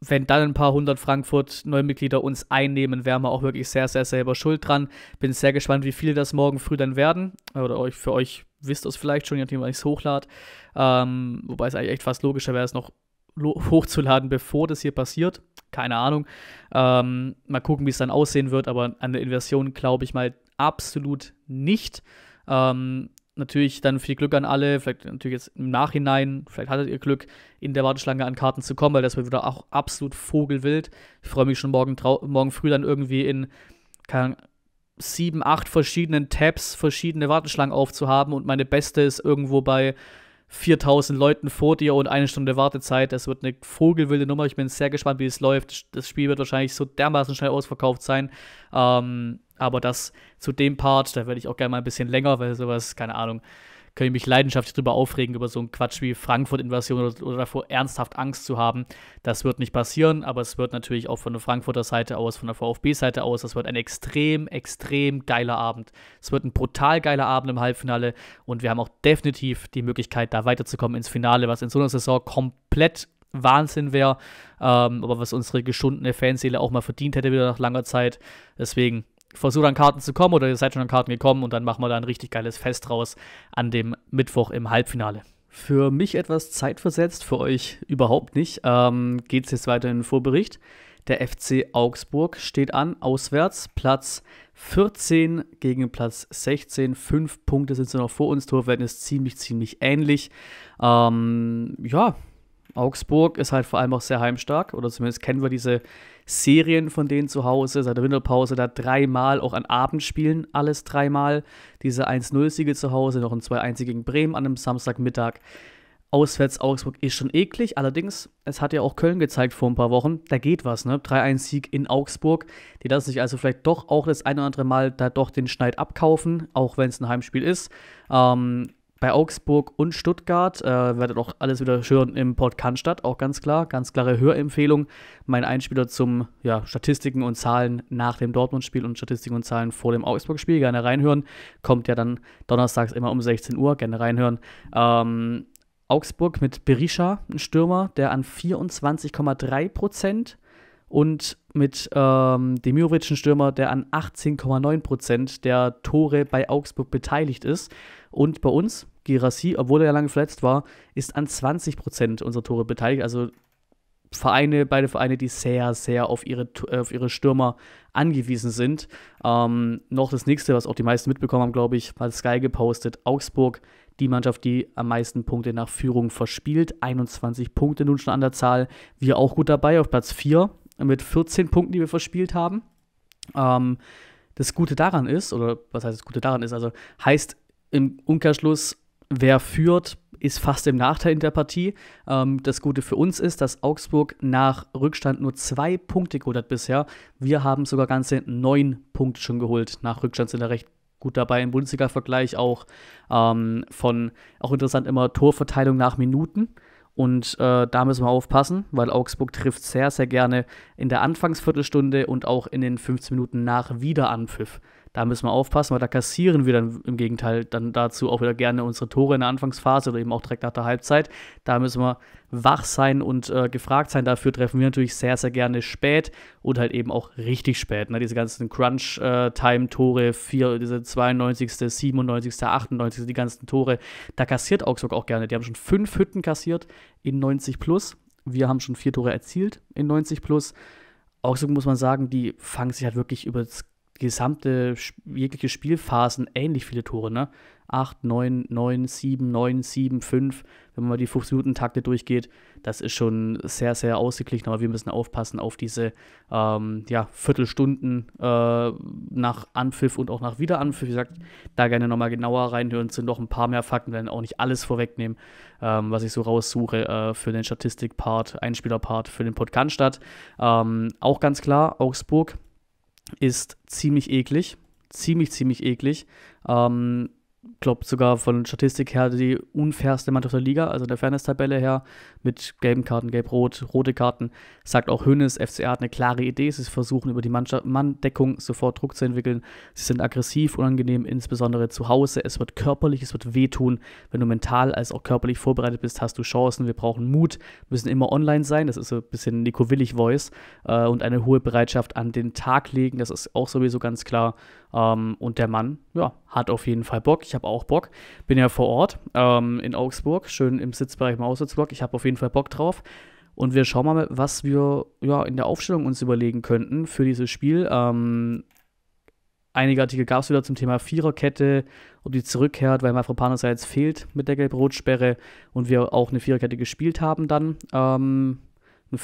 Wenn dann ein paar hundert Frankfurt neumitglieder uns einnehmen, wären wir auch wirklich sehr, sehr selber schuld dran. Bin sehr gespannt, wie viele das morgen früh dann werden. Oder euch, für euch wisst ihr es vielleicht schon, je nachdem, wann ich es hochlade. Ähm, wobei es eigentlich echt fast logischer wäre, es noch hochzuladen, bevor das hier passiert. Keine Ahnung. Ähm, mal gucken, wie es dann aussehen wird, aber an der Inversion glaube ich mal absolut nicht. Ähm, natürlich dann viel Glück an alle, vielleicht natürlich jetzt im Nachhinein, vielleicht hattet ihr Glück, in der Warteschlange an Karten zu kommen, weil das wird wieder auch absolut vogelwild. Ich freue mich schon morgen, morgen früh dann irgendwie in keine, sieben, acht verschiedenen Tabs verschiedene Warteschlangen aufzuhaben und meine beste ist irgendwo bei 4000 Leuten vor dir und eine Stunde Wartezeit. Das wird eine vogelwilde Nummer. Ich bin sehr gespannt, wie es läuft. Das Spiel wird wahrscheinlich so dermaßen schnell ausverkauft sein. Ähm, aber das zu dem Part, da werde ich auch gerne mal ein bisschen länger, weil sowas, keine Ahnung, kann ich mich leidenschaftlich darüber aufregen, über so einen Quatsch wie Frankfurt-Invasion oder, oder, davor ernsthaft Angst zu haben. Das wird nicht passieren, aber es wird natürlich auch von der Frankfurter Seite aus, von der VfB-Seite aus, das wird ein extrem, extrem geiler Abend. Es wird ein brutal geiler Abend im Halbfinale und wir haben auch definitiv die Möglichkeit, da weiterzukommen ins Finale, was in so einer Saison komplett Wahnsinn wäre, ähm, aber was unsere geschundene Fanseele auch mal verdient hätte wieder nach langer Zeit. Deswegen versucht an Karten zu kommen oder ihr seid schon an Karten gekommen und dann machen wir da ein richtig geiles Fest raus an dem Mittwoch im Halbfinale. Für mich etwas zeitversetzt, für euch überhaupt nicht. Ähm, Geht es jetzt weiter in den Vorbericht. Der FC Augsburg steht an, auswärts, Platz 14 gegen Platz 16. Fünf Punkte sind sie noch vor uns, Torverhältnis ziemlich, ziemlich ähnlich. Ähm, ja, Augsburg ist halt vor allem auch sehr heimstark, oder zumindest kennen wir diese Serien von denen zu Hause, seit der Winterpause da dreimal, auch an Abendspielen alles dreimal. Diese 1-0-Siege zu Hause, noch ein 2-1 gegen Bremen an einem Samstagmittag. Auswärts Augsburg ist schon eklig, allerdings, es hat ja auch Köln gezeigt vor ein paar Wochen, da geht was, ne? 3-1-Sieg in Augsburg. Die lassen sich also vielleicht doch auch das ein oder andere Mal da doch den Schneid abkaufen, auch wenn es ein Heimspiel ist. Ähm, bei Augsburg und Stuttgart. Äh, werdet auch alles wieder hören im Port Cannstatt, auch ganz klar. Ganz klare Hörempfehlung. Mein Einspieler zum ja, Statistiken und Zahlen nach dem Dortmund-Spiel und Statistiken und Zahlen vor dem Augsburg-Spiel. Gerne reinhören. Kommt ja dann donnerstags immer um 16 Uhr. Gerne reinhören. Ähm, Augsburg mit Berisha, ein Stürmer, der an 24,3 Prozent und mit ähm, Demirovic, ein Stürmer, der an 18,9 Prozent der Tore bei Augsburg beteiligt ist. Und bei uns, Girassi, obwohl er ja lange verletzt war, ist an 20 Prozent unserer Tore beteiligt. Also Vereine, beide Vereine, die sehr, sehr auf ihre, äh, auf ihre Stürmer angewiesen sind. Ähm, noch das nächste, was auch die meisten mitbekommen haben, glaube ich, hat Sky gepostet: Augsburg, die Mannschaft, die am meisten Punkte nach Führung verspielt. 21 Punkte nun schon an der Zahl. Wir auch gut dabei auf Platz 4 mit 14 Punkten, die wir verspielt haben. Ähm, das Gute daran ist, oder was heißt das Gute daran ist, also heißt im Umkehrschluss, wer führt, ist fast im Nachteil in der Partie. Ähm, das Gute für uns ist, dass Augsburg nach Rückstand nur zwei Punkte geholt hat bisher. Wir haben sogar ganze neun Punkte schon geholt. Nach Rückstand sind wir recht gut dabei im Bundesliga-Vergleich auch ähm, von, auch interessant immer Torverteilung nach Minuten. Und äh, da müssen wir aufpassen, weil Augsburg trifft sehr, sehr gerne in der Anfangsviertelstunde und auch in den 15 Minuten nach Wiederanpfiff. Da müssen wir aufpassen, weil da kassieren wir dann im Gegenteil dann dazu auch wieder gerne unsere Tore in der Anfangsphase oder eben auch direkt nach der Halbzeit. Da müssen wir wach sein und äh, gefragt sein. Dafür treffen wir natürlich sehr, sehr gerne spät und halt eben auch richtig spät. Ne? Diese ganzen Crunch-Time-Tore, vier, diese 92., 97., 98., die ganzen Tore, da kassiert Augsburg auch gerne. Die haben schon fünf Hütten kassiert in 90 plus. Wir haben schon vier Tore erzielt in 90 plus. Augsburg muss man sagen, die fangen sich halt wirklich über das gesamte, jegliche Spielphasen ähnlich viele Tore, ne? 8, 9, 9, 7, 9, 7, 5, wenn man mal die 5-Minuten-Takte durchgeht, das ist schon sehr, sehr ausgeglichen, aber wir müssen aufpassen auf diese ähm, ja, Viertelstunden äh, nach Anpfiff und auch nach Wiederanpfiff. Wie gesagt, da gerne nochmal genauer reinhören, sind noch ein paar mehr Fakten, werden auch nicht alles vorwegnehmen, ähm, was ich so raussuche äh, für den Statistik-Part, Einspieler-Part für den Podcast statt. Ähm, auch ganz klar, Augsburg ist ziemlich eklig. Ziemlich, ziemlich eklig. Ähm, glaube sogar von Statistik her die unfairste Mannschaft der Liga, also der Fairness-Tabelle her, mit gelben Karten, gelb-rot, rote Karten. Sagt auch Hönes, FCR hat eine klare Idee, sie versuchen über die Mannschaft Manndeckung sofort Druck zu entwickeln. Sie sind aggressiv, unangenehm, insbesondere zu Hause. Es wird körperlich, es wird wehtun. Wenn du mental als auch körperlich vorbereitet bist, hast du Chancen. Wir brauchen Mut, müssen immer online sein. Das ist so ein bisschen Nico Willig-Voice äh, und eine hohe Bereitschaft an den Tag legen. Das ist auch sowieso ganz klar. Ähm, und der Mann, ja, hat auf jeden Fall Bock. Ich habe auch Bock. Bin ja vor Ort ähm, in Augsburg, schön im Sitzbereich im Auswärtsblock. Ich habe auf jeden Fall Bock drauf. Und wir schauen mal, was wir ja, in der Aufstellung uns überlegen könnten für dieses Spiel. Ähm, einige Artikel gab es wieder zum Thema Viererkette, ob die zurückkehrt, weil Mafropanos ja jetzt fehlt mit der Gelb-Rot-Sperre und wir auch eine Viererkette gespielt haben dann. Ähm, ein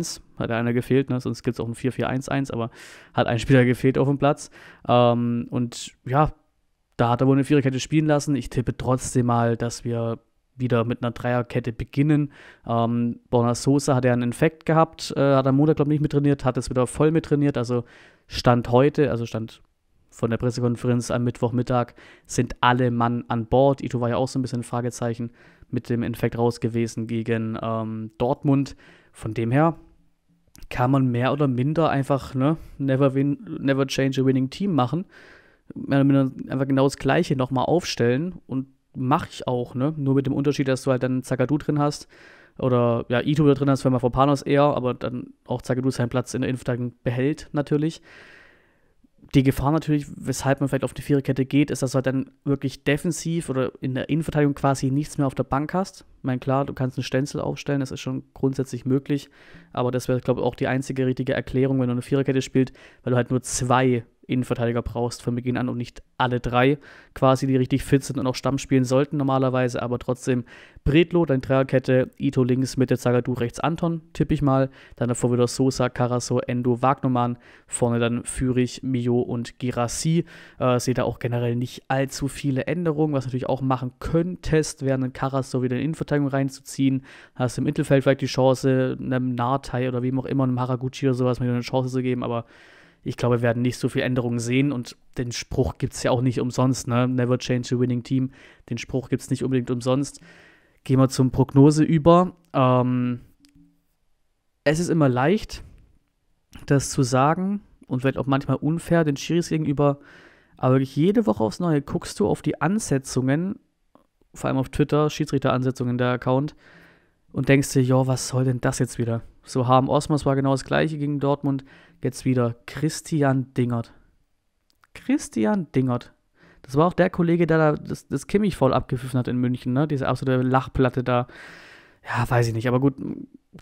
4-4-1, hat einer gefehlt, ne? sonst gibt es auch ein 4-4-1-1, aber hat ein Spieler gefehlt auf dem Platz. Ähm, und ja, da hat er wohl eine Viererkette spielen lassen. Ich tippe trotzdem mal, dass wir wieder mit einer Dreierkette beginnen. Ähm, Bonas Sosa hat ja einen Infekt gehabt, äh, hat am Montag, glaube ich, nicht mit trainiert, hat es wieder voll mit trainiert. Also Stand heute, also Stand von der Pressekonferenz am Mittwochmittag sind alle Mann an Bord. Ito war ja auch so ein bisschen ein Fragezeichen mit dem Infekt raus gewesen gegen ähm, Dortmund. Von dem her kann man mehr oder minder einfach ne, never, win, never change a winning team machen. Mehr oder minder einfach genau das Gleiche nochmal aufstellen und mache ich auch. Ne? Nur mit dem Unterschied, dass du halt dann Zakadu drin hast oder ja, Ito da drin hast, wenn man vor Panos eher, aber dann auch Zakadu seinen Platz in der Innenverteidigung behält natürlich die Gefahr natürlich, weshalb man vielleicht auf die Viererkette geht, ist, dass du halt dann wirklich defensiv oder in der Innenverteidigung quasi nichts mehr auf der Bank hast. Ich meine, klar, du kannst einen Stenzel aufstellen, das ist schon grundsätzlich möglich, aber das wäre, glaube ich, auch die einzige richtige Erklärung, wenn du eine Viererkette spielst, weil du halt nur zwei Innenverteidiger brauchst von Beginn an und nicht alle drei quasi, die richtig fit sind und auch Stamm spielen sollten normalerweise, aber trotzdem Bredlo, deine Dreierkette, Ito links, Mitte, Zagadou rechts, Anton, tippe ich mal, dann davor wieder Sosa, Karaso, Endo, Wagnermann, vorne dann Fürich, Mio und Girassi. Äh, sehe da auch generell nicht allzu viele Änderungen, was natürlich auch machen könntest, während ein Karaso wieder in Innenverteidigung reinzuziehen, hast im Mittelfeld vielleicht die Chance, einem Nartei oder wem auch immer, einem Haraguchi oder sowas mit eine Chance zu geben, aber ich glaube, wir werden nicht so viele Änderungen sehen und den Spruch gibt es ja auch nicht umsonst, ne? Never change a winning team. Den Spruch gibt es nicht unbedingt umsonst. Gehen wir zum Prognose über. Ähm, es ist immer leicht, das zu sagen und vielleicht auch manchmal unfair den Schiris gegenüber. Aber wirklich jede Woche aufs Neue guckst du auf die Ansetzungen, vor allem auf Twitter, Schiedsrichteransetzungen der Account, und denkst dir, ja, was soll denn das jetzt wieder? So haben Osmos war genau das gleiche gegen Dortmund. Jetzt wieder Christian Dingert. Christian Dingert. Das war auch der Kollege, der da das, das Kimmich voll abgepfiffen hat in München, ne? Diese absolute Lachplatte da. Ja, weiß ich nicht, aber gut,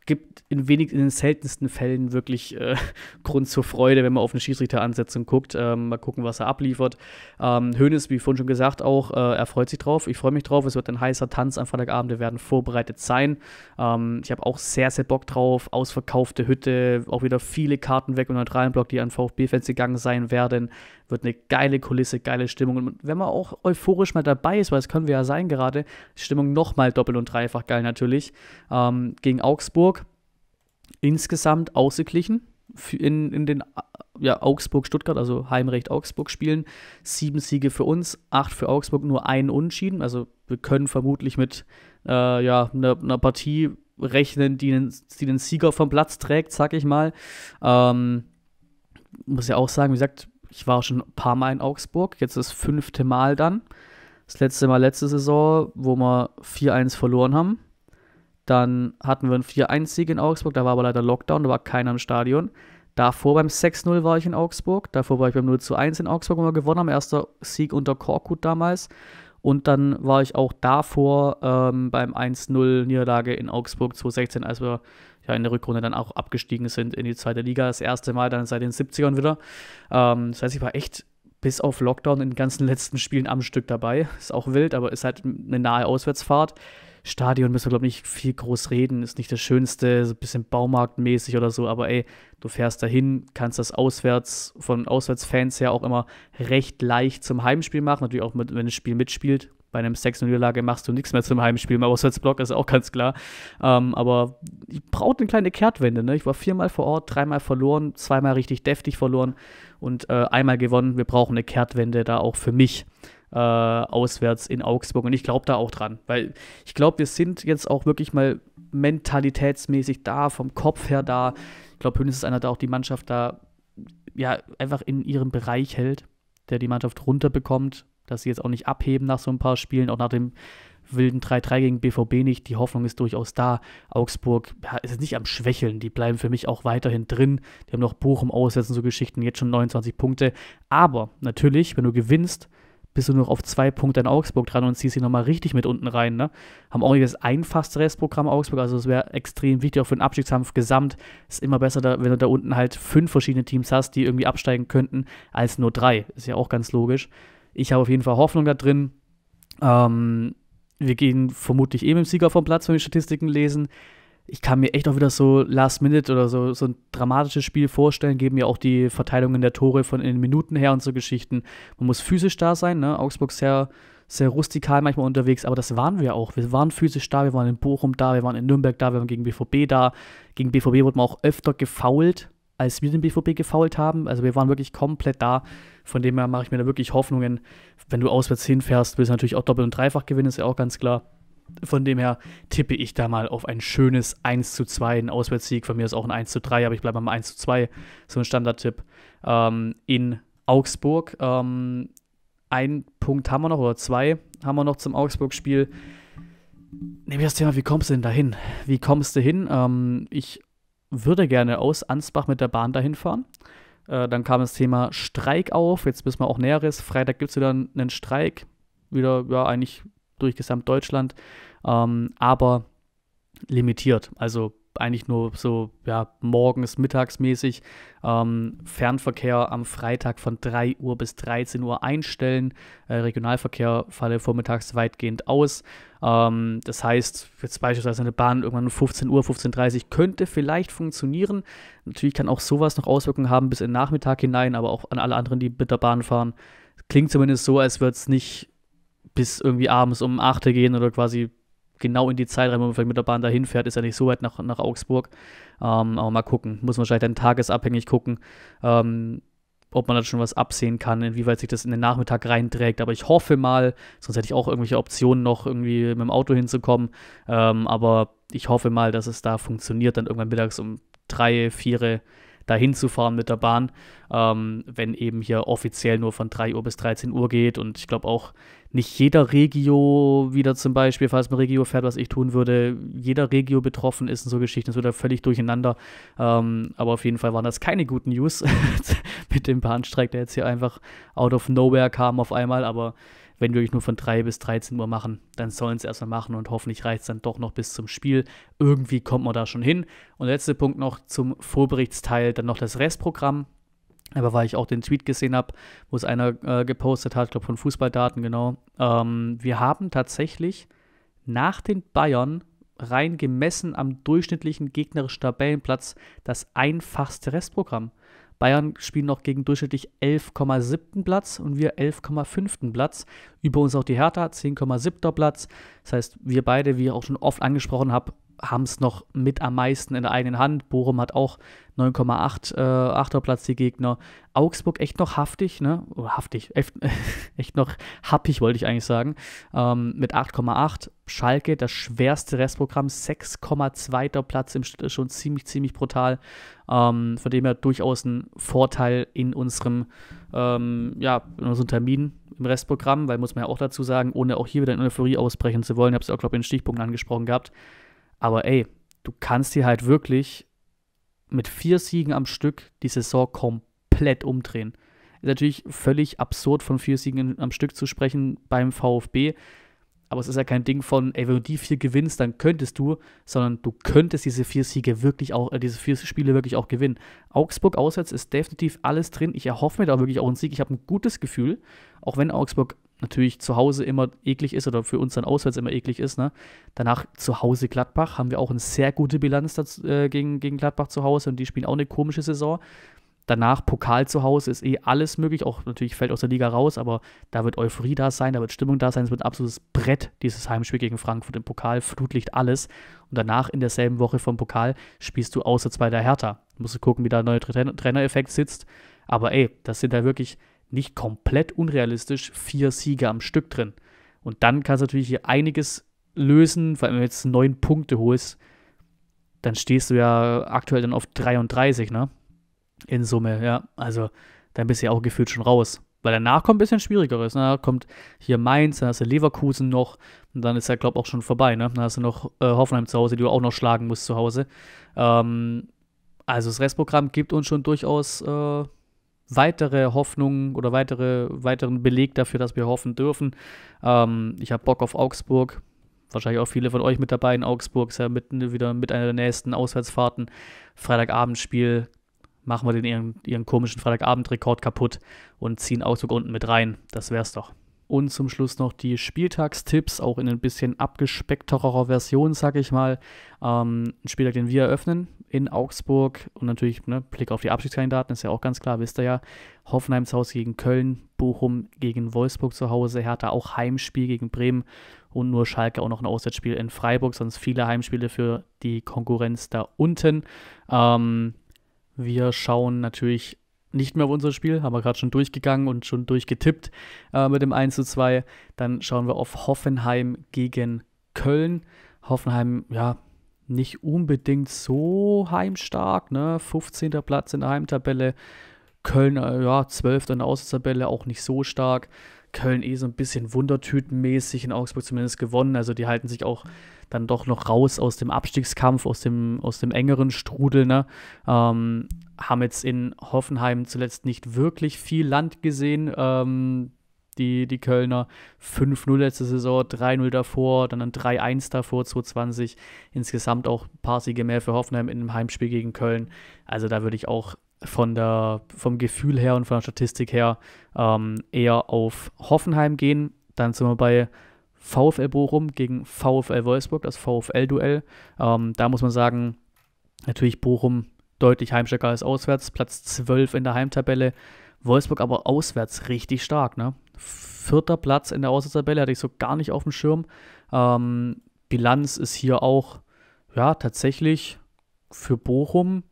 gibt in wenig, in den seltensten Fällen wirklich äh, (laughs) Grund zur Freude, wenn man auf eine Schiedsrichteransetzung guckt. Ähm, mal gucken, was er abliefert. Ähm, Hönes, wie vorhin schon gesagt, auch, äh, er freut sich drauf. Ich freue mich drauf. Es wird ein heißer Tanz am Freitagabend. Wir werden vorbereitet sein. Ähm, ich habe auch sehr, sehr Bock drauf. Ausverkaufte Hütte, auch wieder viele Karten weg und neutralen Block, die an VfB-Fans gegangen sein werden. Wird eine geile Kulisse, geile Stimmung. Und wenn man auch euphorisch mal dabei ist, weil das können wir ja sein gerade, die Stimmung nochmal doppelt und dreifach geil natürlich. Ähm, gegen Augsburg Augsburg insgesamt ausgeglichen. In, in den äh, ja, Augsburg-Stuttgart, also Heimrecht-Augsburg-Spielen. Sieben Siege für uns, acht für Augsburg, nur ein Unentschieden. Also wir können vermutlich mit äh, ja, ne, einer ne Partie rechnen, die den, die den Sieger vom Platz trägt, sag ich mal. Ähm, muss ja auch sagen, wie gesagt, ich war schon ein paar Mal in Augsburg, jetzt das fünfte Mal dann. Das letzte Mal letzte Saison, wo wir 4-1 verloren haben. Dann hatten wir einen 4-1-Sieg in Augsburg, da war aber leider Lockdown, da war keiner im Stadion. Davor beim 6-0 war ich in Augsburg, davor war ich beim 0-1 in Augsburg, wo wir gewonnen haben, erster Sieg unter Korkut damals. Und dann war ich auch davor ähm, beim 1-0 Niederlage in Augsburg 2016, als wir ja in der Rückrunde dann auch abgestiegen sind in die zweite Liga. Das erste Mal dann seit den 70ern wieder. Ähm, das heißt, ich war echt bis auf Lockdown in den ganzen letzten Spielen am Stück dabei. Ist auch wild, aber ist halt eine nahe Auswärtsfahrt. Stadion müssen wir, glaube ich, nicht viel groß reden. Ist nicht das Schönste, so ein bisschen baumarktmäßig oder so, aber ey, du fährst dahin, kannst das auswärts, von Auswärtsfans her auch immer recht leicht zum Heimspiel machen. Natürlich auch, mit, wenn das Spiel mitspielt. Bei einem 6-0-Niederlage machst du nichts mehr zum Heimspiel. Mein Auswärtsblock ist auch ganz klar. Ähm, aber ich brauche eine kleine Kehrtwende. Ne? Ich war viermal vor Ort, dreimal verloren, zweimal richtig deftig verloren und äh, einmal gewonnen. Wir brauchen eine Kehrtwende da auch für mich äh, auswärts in Augsburg. Und ich glaube da auch dran, weil ich glaube, wir sind jetzt auch wirklich mal mentalitätsmäßig da, vom Kopf her da. Ich glaube, Hönes ist einer, der auch die Mannschaft da ja einfach in ihrem Bereich hält, der die Mannschaft runterbekommt, dass sie jetzt auch nicht abheben nach so ein paar Spielen, auch nach dem wilden 3-3 gegen BVB nicht. Die Hoffnung ist durchaus da. Augsburg ja, ist nicht am Schwächeln. Die bleiben für mich auch weiterhin drin. Die haben noch Bochum aussetzen, so Geschichten, jetzt schon 29 Punkte. Aber natürlich, wenn du gewinnst, bist du nur auf zwei Punkte an Augsburg dran und ziehst sie nochmal richtig mit unten rein. Ne? Haben auch das einfachste Restprogramm Augsburg, also es wäre extrem wichtig, auch für den Abstiegskampf gesamt. Ist immer besser, da, wenn du da unten halt fünf verschiedene Teams hast, die irgendwie absteigen könnten, als nur drei. Ist ja auch ganz logisch. Ich habe auf jeden Fall Hoffnung da drin. Ähm, wir gehen vermutlich eben eh im Sieger vom Platz, wenn wir Statistiken lesen ich kann mir echt auch wieder so Last Minute oder so, so ein dramatisches Spiel vorstellen, geben ja auch die Verteilungen der Tore von in den Minuten her und so Geschichten. Man muss physisch da sein, ne? Augsburg sehr, sehr rustikal manchmal unterwegs, aber das waren wir auch. Wir waren physisch da, wir waren in Bochum da, wir waren in Nürnberg da, wir waren gegen BVB da. Gegen BVB wurde man auch öfter gefault, als wir den BVB gefault haben. Also wir waren wirklich komplett da. Von dem her mache ich mir da wirklich Hoffnungen. Wenn du auswärts hinfährst, willst du natürlich auch doppelt und dreifach gewinnen, ist ja auch ganz klar. Von dem her tippe ich da mal auf ein schönes 1 zu 2, ein Auswärtssieg. Von mir ist auch ein 1 zu 3, aber ich bleibe beim 1 zu 2, so ein Standardtipp. Ähm, in Augsburg. Ähm, ein Punkt haben wir noch oder zwei haben wir noch zum Augsburg-Spiel. Nehmen wir das Thema, wie kommst du denn dahin? Wie kommst du hin? Ähm, ich würde gerne aus Ansbach mit der Bahn dahin fahren. Äh, dann kam das Thema Streik auf. Jetzt wissen wir auch Näheres. Freitag gibt es wieder einen Streik. Wieder, ja, eigentlich durch Gesamtdeutschland, ähm, aber limitiert. Also eigentlich nur so ja, morgens, mittagsmäßig. Ähm, Fernverkehr am Freitag von 3 Uhr bis 13 Uhr einstellen. Äh, Regionalverkehr falle vormittags weitgehend aus. Ähm, das heißt, jetzt beispielsweise eine Bahn irgendwann um 15 Uhr, 15.30 Uhr könnte vielleicht funktionieren. Natürlich kann auch sowas noch Auswirkungen haben bis in den Nachmittag hinein, aber auch an alle anderen, die mit der Bahn fahren. Klingt zumindest so, als würde es nicht bis irgendwie abends um 8 Uhr gehen oder quasi genau in die Zeit rein, wo man vielleicht mit der Bahn dahin fährt, ist ja nicht so weit nach, nach Augsburg. Ähm, aber mal gucken, muss man wahrscheinlich dann tagesabhängig gucken, ähm, ob man da schon was absehen kann, inwieweit sich das in den Nachmittag reinträgt. Aber ich hoffe mal, sonst hätte ich auch irgendwelche Optionen noch, irgendwie mit dem Auto hinzukommen. Ähm, aber ich hoffe mal, dass es da funktioniert, dann irgendwann mittags um drei, vier dahin zu fahren mit der Bahn, ähm, wenn eben hier offiziell nur von 3 Uhr bis 13 Uhr geht. Und ich glaube auch nicht jeder Regio wieder zum Beispiel, falls man Regio fährt, was ich tun würde, jeder Regio betroffen ist und so Geschichten, es wird da völlig durcheinander. Ähm, aber auf jeden Fall waren das keine guten News (laughs) mit dem Bahnstreik, der jetzt hier einfach out of nowhere kam auf einmal. Aber wenn wir wirklich nur von 3 bis 13 Uhr machen, dann sollen sie erstmal machen und hoffentlich reicht es dann doch noch bis zum Spiel. Irgendwie kommt man da schon hin. Und letzter Punkt noch zum Vorberichtsteil, dann noch das Restprogramm. Aber weil ich auch den Tweet gesehen habe, wo es einer äh, gepostet hat, ich glaube von Fußballdaten, genau. Ähm, wir haben tatsächlich nach den Bayern rein gemessen am durchschnittlichen gegnerischen Tabellenplatz das einfachste Restprogramm. Bayern spielen noch gegen durchschnittlich 11,7. Platz und wir 11,5. Platz. Über uns auch die Hertha, 10,7. Platz. Das heißt, wir beide, wie ich auch schon oft angesprochen habe, haben es noch mit am meisten in der eigenen Hand. Bochum hat auch 9,8 äh, Platz die Gegner. Augsburg echt noch haftig, ne? Oder haftig, echt, (laughs) echt, noch happig, wollte ich eigentlich sagen. Ähm, mit 8,8. Schalke, das schwerste Restprogramm, 6,2. Platz im St schon ziemlich, ziemlich brutal. Ähm, von dem her durchaus ein Vorteil in unserem, ähm, ja, in unserem Termin im Restprogramm, weil muss man ja auch dazu sagen, ohne auch hier wieder in Euphorie ausbrechen zu wollen, ich habe es auch, glaube ich, in Stichpunkten angesprochen gehabt aber ey, du kannst hier halt wirklich mit vier Siegen am Stück die Saison komplett umdrehen. Ist natürlich völlig absurd, von vier Siegen am Stück zu sprechen beim VfB. Aber es ist ja kein Ding von, ey, wenn du die vier gewinnst, dann könntest du, sondern du könntest diese vier Siege wirklich auch, äh, diese vier Spiele wirklich auch gewinnen. Augsburg auswärts ist definitiv alles drin. Ich erhoffe mir da wirklich auch einen Sieg. Ich habe ein gutes Gefühl, auch wenn Augsburg natürlich zu Hause immer eklig ist oder für uns dann auswärts immer eklig ist. Ne? Danach zu Hause Gladbach haben wir auch eine sehr gute Bilanz dazu, äh, gegen, gegen Gladbach zu Hause und die spielen auch eine komische Saison. Danach Pokal zu Hause ist eh alles möglich, auch natürlich fällt aus der Liga raus, aber da wird Euphorie da sein, da wird Stimmung da sein, es wird ein absolutes Brett, dieses Heimspiel gegen Frankfurt im Pokal, Flutlicht alles. Und danach in derselben Woche vom Pokal spielst du außer bei der Hertha. musst du gucken, wie da der neue Trainereffekt sitzt. Aber ey, das sind da wirklich nicht komplett unrealistisch vier Siege am Stück drin. Und dann kannst du natürlich hier einiges lösen, vor allem wenn du jetzt neun Punkte holst, dann stehst du ja aktuell dann auf 33, ne? In Summe, ja. Also dann bist du ja auch gefühlt schon raus. Weil danach kommt ein bisschen schwierigeres. Ne? Da kommt hier Mainz, dann hast du Leverkusen noch und dann ist ja, glaube ich, auch schon vorbei. Ne? Dann hast du noch äh, Hoffenheim zu Hause, die du auch noch schlagen musst zu Hause. Ähm, also das Restprogramm gibt uns schon durchaus äh, weitere Hoffnungen oder weitere, weiteren Beleg dafür, dass wir hoffen dürfen. Ähm, ich habe Bock auf Augsburg. Wahrscheinlich auch viele von euch mit dabei in Augsburg. Ist ja mit, wieder mit einer der nächsten Auswärtsfahrten. Freitagabendspiel. Machen wir den ihren, ihren komischen Freitagabendrekord kaputt und ziehen Augsburg unten mit rein. Das wär's doch. Und zum Schluss noch die Spieltagstipps, auch in ein bisschen abgespeckterer Version, sag ich mal. Ähm, ein Spieltag, den wir eröffnen, in Augsburg und natürlich ne, Blick auf die Abstiegskandidaten ist ja auch ganz klar, wisst ihr ja. Hoffenheim zu Hause gegen Köln, Bochum gegen Wolfsburg zu Hause, Hertha auch Heimspiel gegen Bremen und nur Schalke auch noch ein Auswärtsspiel in Freiburg, sonst viele Heimspiele für die Konkurrenz da unten. Ähm, wir schauen natürlich nicht mehr auf unser Spiel, haben wir gerade schon durchgegangen und schon durchgetippt äh, mit dem 1 zu 2. Dann schauen wir auf Hoffenheim gegen Köln. Hoffenheim, ja, nicht unbedingt so heimstark. Ne? 15. Platz in der Heimtabelle. Köln, äh, ja, 12. in der Außentabelle auch nicht so stark. Köln eh so ein bisschen wundertütenmäßig, in Augsburg zumindest gewonnen. Also die halten sich auch dann doch noch raus aus dem Abstiegskampf, aus dem, aus dem engeren Strudel. Ne? Ähm, haben jetzt in Hoffenheim zuletzt nicht wirklich viel Land gesehen. Ähm, die, die Kölner. 5-0 letzte Saison, 3-0 davor, dann ein 3-1 davor, 2-20. Insgesamt auch ein paar Siege mehr für Hoffenheim in einem Heimspiel gegen Köln. Also da würde ich auch von der, vom Gefühl her und von der Statistik her ähm, eher auf Hoffenheim gehen. Dann sind wir bei VfL Bochum gegen VfL Wolfsburg, das VfL-Duell. Ähm, da muss man sagen, natürlich Bochum deutlich heimstärker als auswärts, Platz 12 in der Heimtabelle. Wolfsburg aber auswärts richtig stark. Ne? Vierter Platz in der Auswärtstabelle hatte ich so gar nicht auf dem Schirm. Ähm, Bilanz ist hier auch ja tatsächlich für Bochum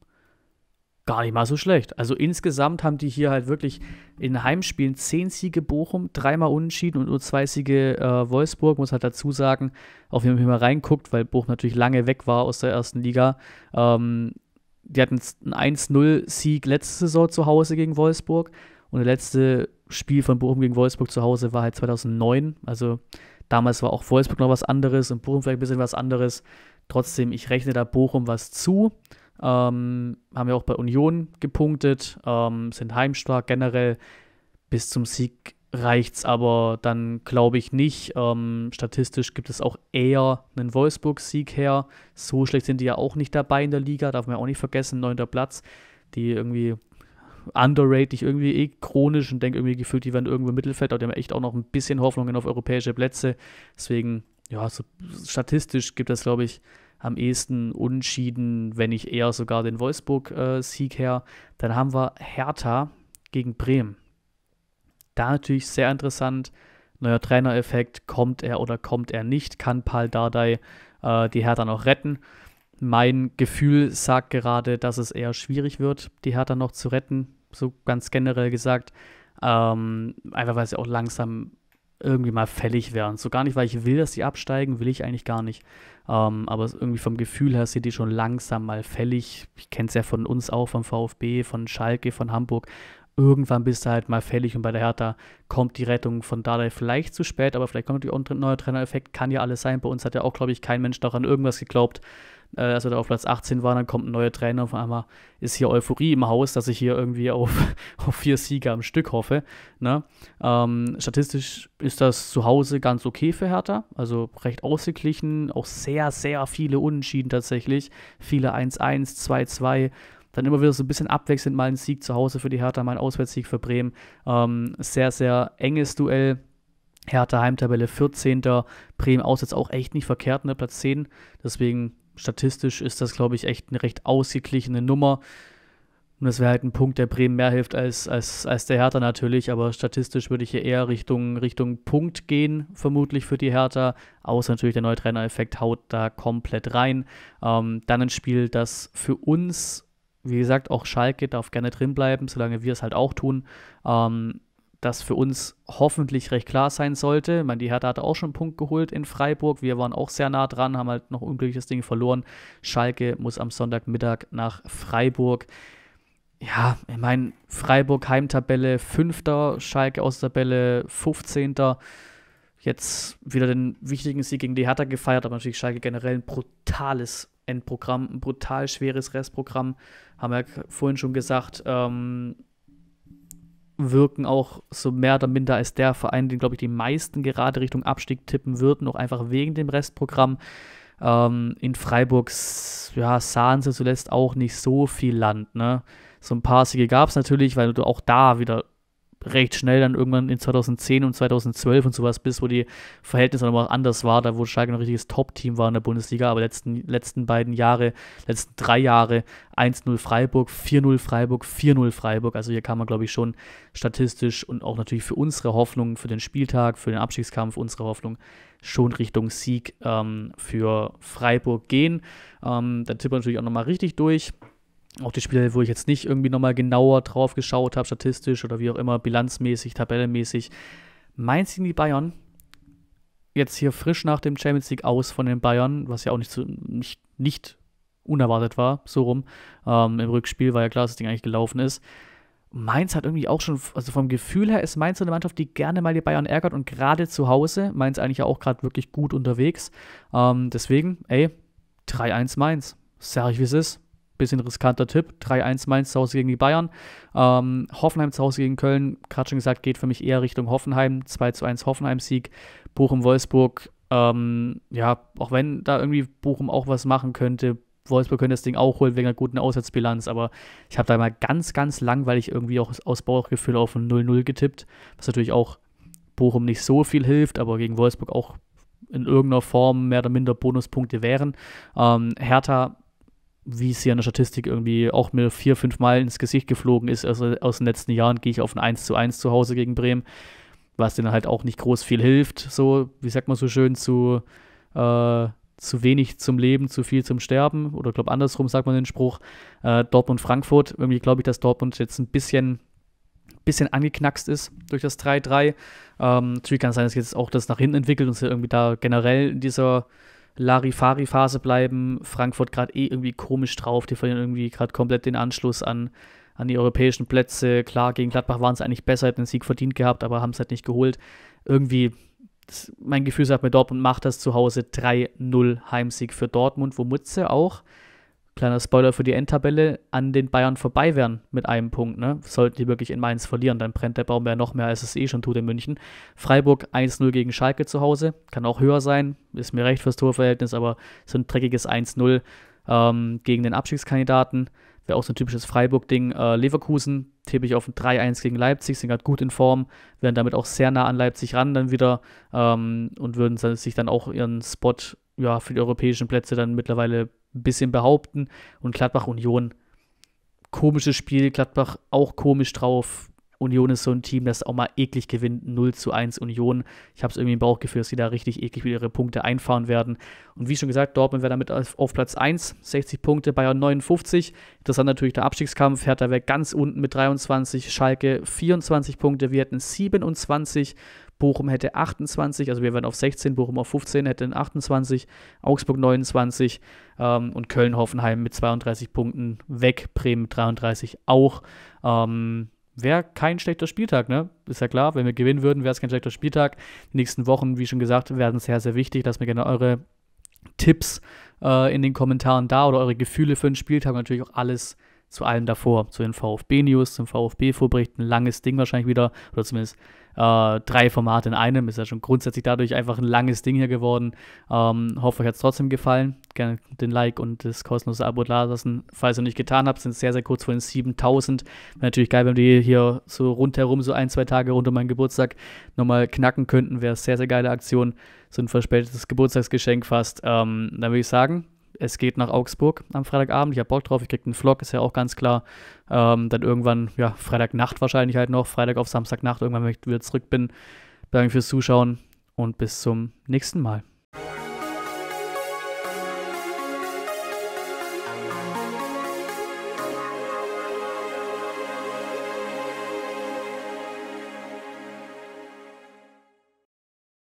gar nicht mal so schlecht. Also insgesamt haben die hier halt wirklich in Heimspielen zehn Siege Bochum, dreimal Unentschieden und nur zwei Siege äh, Wolfsburg. Muss halt dazu sagen, auch wenn man hier mal reinguckt, weil Bochum natürlich lange weg war aus der ersten Liga, ähm, die hatten einen 1-0-Sieg letzte Saison zu Hause gegen Wolfsburg und das letzte Spiel von Bochum gegen Wolfsburg zu Hause war halt 2009. Also damals war auch Wolfsburg noch was anderes und Bochum vielleicht ein bisschen was anderes. Trotzdem, ich rechne da Bochum was zu. Ähm, haben ja auch bei Union gepunktet, ähm, sind heimstark generell. Bis zum Sieg reicht es aber dann, glaube ich, nicht. Ähm, statistisch gibt es auch eher einen Wolfsburg-Sieg her. So schlecht sind die ja auch nicht dabei in der Liga, darf man ja auch nicht vergessen, neunter Platz, die irgendwie underrated, ich irgendwie eh chronisch und denke irgendwie gefühlt, die werden irgendwo im Mittelfeld, aber die haben echt auch noch ein bisschen Hoffnungen auf europäische Plätze. Deswegen, ja, so statistisch gibt es, glaube ich, am ehesten Unschieden, wenn nicht eher sogar den Wolfsburg-Sieg äh, her. Dann haben wir Hertha gegen Bremen. Da natürlich sehr interessant. Neuer Trainereffekt, kommt er oder kommt er nicht? Kann Paul Dardai äh, die Hertha noch retten? Mein Gefühl sagt gerade, dass es eher schwierig wird, die Hertha noch zu retten, so ganz generell gesagt. Ähm, einfach weil sie auch langsam irgendwie mal fällig wären. So gar nicht, weil ich will, dass sie absteigen, will ich eigentlich gar nicht. Ähm, aber irgendwie vom Gefühl her sind die schon langsam mal fällig. Ich kenne es ja von uns auch, vom VfB, von Schalke, von Hamburg irgendwann bist du halt mal fällig und bei der Hertha kommt die Rettung von Dardai vielleicht zu spät, aber vielleicht kommt natürlich auch ein neuer Trainereffekt, kann ja alles sein. Bei uns hat ja auch, glaube ich, kein Mensch daran irgendwas geglaubt, äh, als wir da auf Platz 18 waren, dann kommt ein neuer Trainer und auf einmal ist hier Euphorie im Haus, dass ich hier irgendwie auf, (laughs) auf vier Sieger am Stück hoffe. Ne? Ähm, statistisch ist das zu Hause ganz okay für Hertha, also recht ausgeglichen, auch sehr, sehr viele Unentschieden tatsächlich, viele 1-1, 2-2, dann immer wieder so ein bisschen abwechselnd mal ein Sieg zu Hause für die Hertha, mal ein Auswärtssieg für Bremen. Ähm, sehr, sehr enges Duell. Hertha Heimtabelle 14. Bremen aus jetzt auch echt nicht verkehrt, ne? Platz 10. Deswegen statistisch ist das, glaube ich, echt eine recht ausgeglichene Nummer. Und das wäre halt ein Punkt, der Bremen mehr hilft als, als, als der Hertha natürlich, aber statistisch würde ich hier eher Richtung, Richtung Punkt gehen, vermutlich für die Hertha. Außer natürlich der neue Trainer-Effekt haut da komplett rein. Ähm, dann ein Spiel, das für uns wie gesagt, auch Schalke darf gerne drinbleiben, solange wir es halt auch tun. Ähm, das für uns hoffentlich recht klar sein sollte. Ich meine, die Hertha hatte auch schon einen Punkt geholt in Freiburg. Wir waren auch sehr nah dran, haben halt noch unglückliches Ding verloren. Schalke muss am Sonntagmittag nach Freiburg. Ja, ich meine, Freiburg Heimtabelle 5. Schalke aus Tabelle 15. Jetzt wieder den wichtigen Sieg gegen die Hertha gefeiert, aber natürlich Schalke generell ein brutales Endprogramm, ein brutal schweres Restprogramm. Haben wir ja vorhin schon gesagt, ähm, wirken auch so mehr oder minder als der Verein, den, glaube ich, die meisten gerade Richtung Abstieg tippen würden, auch einfach wegen dem Restprogramm. Ähm, in Freiburg ja, sahen sie zuletzt auch nicht so viel Land. Ne? So ein paar Siege gab es natürlich, weil du auch da wieder recht schnell dann irgendwann in 2010 und 2012 und sowas bis, wo die Verhältnisse nochmal anders waren, da wo Schalke ein richtiges Top-Team war in der Bundesliga, aber letzten, letzten beiden Jahre, letzten drei Jahre 1-0 Freiburg, 4-0 Freiburg, 4-0 Freiburg, also hier kann man glaube ich schon statistisch und auch natürlich für unsere Hoffnung, für den Spieltag, für den Abstiegskampf, unsere Hoffnung schon Richtung Sieg ähm, für Freiburg gehen. Ähm, da tippen wir natürlich auch nochmal richtig durch auch die Spiele, wo ich jetzt nicht irgendwie nochmal genauer drauf geschaut habe, statistisch oder wie auch immer, bilanzmäßig, tabellenmäßig. Mainz gegen die Bayern, jetzt hier frisch nach dem Champions League aus von den Bayern, was ja auch nicht, zu, nicht, nicht unerwartet war, so rum. Ähm, Im Rückspiel weil ja klar, dass das Ding eigentlich gelaufen ist. Mainz hat irgendwie auch schon, also vom Gefühl her ist Mainz eine Mannschaft, die gerne mal die Bayern ärgert und gerade zu Hause, Mainz eigentlich ja auch gerade wirklich gut unterwegs. Ähm, deswegen, ey, 3-1 Mainz. Sag ich, wie es ist bisschen riskanter Tipp. 3-1 Mainz zu Hause gegen die Bayern. Ähm, Hoffenheim zu Hause gegen Köln. Gerade schon gesagt, geht für mich eher Richtung Hoffenheim. 2-1 Hoffenheim-Sieg. Bochum-Wolfsburg. Ähm, ja, auch wenn da irgendwie Bochum auch was machen könnte. Wolfsburg könnte das Ding auch holen wegen einer guten Auswärtsbilanz, aber ich habe da mal ganz, ganz langweilig irgendwie auch aus Bauchgefühl auf ein 0-0 getippt, was natürlich auch Bochum nicht so viel hilft, aber gegen Wolfsburg auch in irgendeiner Form mehr oder minder Bonuspunkte wären. Ähm, Hertha wie es hier in der Statistik irgendwie auch mir vier, fünf Mal ins Gesicht geflogen ist. Also aus den letzten Jahren gehe ich auf ein 1 zu 1 zu Hause gegen Bremen, was denen halt auch nicht groß viel hilft. So, wie sagt man so schön, zu, äh, zu wenig zum Leben, zu viel zum Sterben. Oder glaube andersrum sagt man den Spruch. Äh, Dortmund Frankfurt, irgendwie glaube ich, dass Dortmund jetzt ein bisschen bisschen angeknackst ist durch das 3-3. Ähm, natürlich kann es sein, dass jetzt auch das nach hinten entwickelt und sie irgendwie da generell in dieser Larifari-Phase bleiben. Frankfurt gerade eh irgendwie komisch drauf. Die verlieren irgendwie gerade komplett den Anschluss an, an die europäischen Plätze. Klar, gegen Gladbach waren es eigentlich besser, hätten den Sieg verdient gehabt, aber haben es halt nicht geholt. Irgendwie, das, mein Gefühl sagt mir, Dortmund macht das zu Hause 3-0 Heimsieg für Dortmund, wo Mutze auch kleiner Spoiler für die Endtabelle, an den Bayern vorbei wären mit einem Punkt. Ne? Sollten die wirklich in Mainz verlieren, dann brennt der Baum ja noch mehr, als es eh schon tut in München. Freiburg 1-0 gegen Schalke zu Hause, kann auch höher sein, ist mir recht fürs Torverhältnis, aber so ein dreckiges 1-0 ähm, gegen den Abstiegskandidaten. Wäre auch so ein typisches Freiburg-Ding. Äh, Leverkusen tippe ich auf ein 3-1 gegen Leipzig, sind gerade gut in Form, wären damit auch sehr nah an Leipzig ran dann wieder ähm, und würden sich dann auch ihren Spot ja, für die europäischen Plätze dann mittlerweile ein bisschen behaupten. Und Gladbach Union, komisches Spiel, Gladbach auch komisch drauf. Union ist so ein Team, das auch mal eklig gewinnt. 0 zu 1 Union. Ich habe es irgendwie im Bauchgefühl, dass sie da richtig eklig wieder ihre Punkte einfahren werden. Und wie schon gesagt, Dortmund wäre damit auf, auf, Platz 1, 60 Punkte, Bayern 59. Das Interessant natürlich der Abstiegskampf. Hertha wäre ganz unten mit 23, Schalke 24 Punkte. Wir hätten 27 Bochum hätte 28, also wir wären auf 16, Bochum auf 15, hätten 28, Augsburg 29 ähm, und Köln-Hoffenheim mit 32 Punkten weg, Bremen 33 auch. Ähm, wäre kein schlechter Spieltag, ne? Ist ja klar, wenn wir gewinnen würden, wäre es kein schlechter Spieltag. Die nächsten Wochen, wie schon gesagt, werden sehr, sehr wichtig. dass mir gerne eure Tipps äh, in den Kommentaren da oder eure Gefühle für den Spieltag natürlich auch alles zu allem davor, zu den VfB-News, zum vfb ein Langes Ding wahrscheinlich wieder, oder zumindest äh, drei Formate in einem. Ist ja schon grundsätzlich dadurch einfach ein langes Ding hier geworden. Ähm, hoffe, euch hat es trotzdem gefallen. Gerne den Like und das kostenlose Abo lassen. Falls ihr nicht getan habt, sind es sehr, sehr kurz vor den 7000. Wäre natürlich geil, wenn wir hier so rundherum, so ein, zwei Tage rund um meinen Geburtstag nochmal knacken könnten. Wäre sehr, sehr geile Aktion. So ein verspätetes Geburtstagsgeschenk fast. Ähm, dann würde ich sagen, es geht nach Augsburg am Freitagabend. Ich habe Bock drauf, ich kriege einen Vlog, ist ja auch ganz klar. Ähm, dann irgendwann, ja, Freitagnacht wahrscheinlich halt noch, Freitag auf Samstagnacht, irgendwann, wenn ich wieder zurück bin. Danke fürs Zuschauen und bis zum nächsten Mal.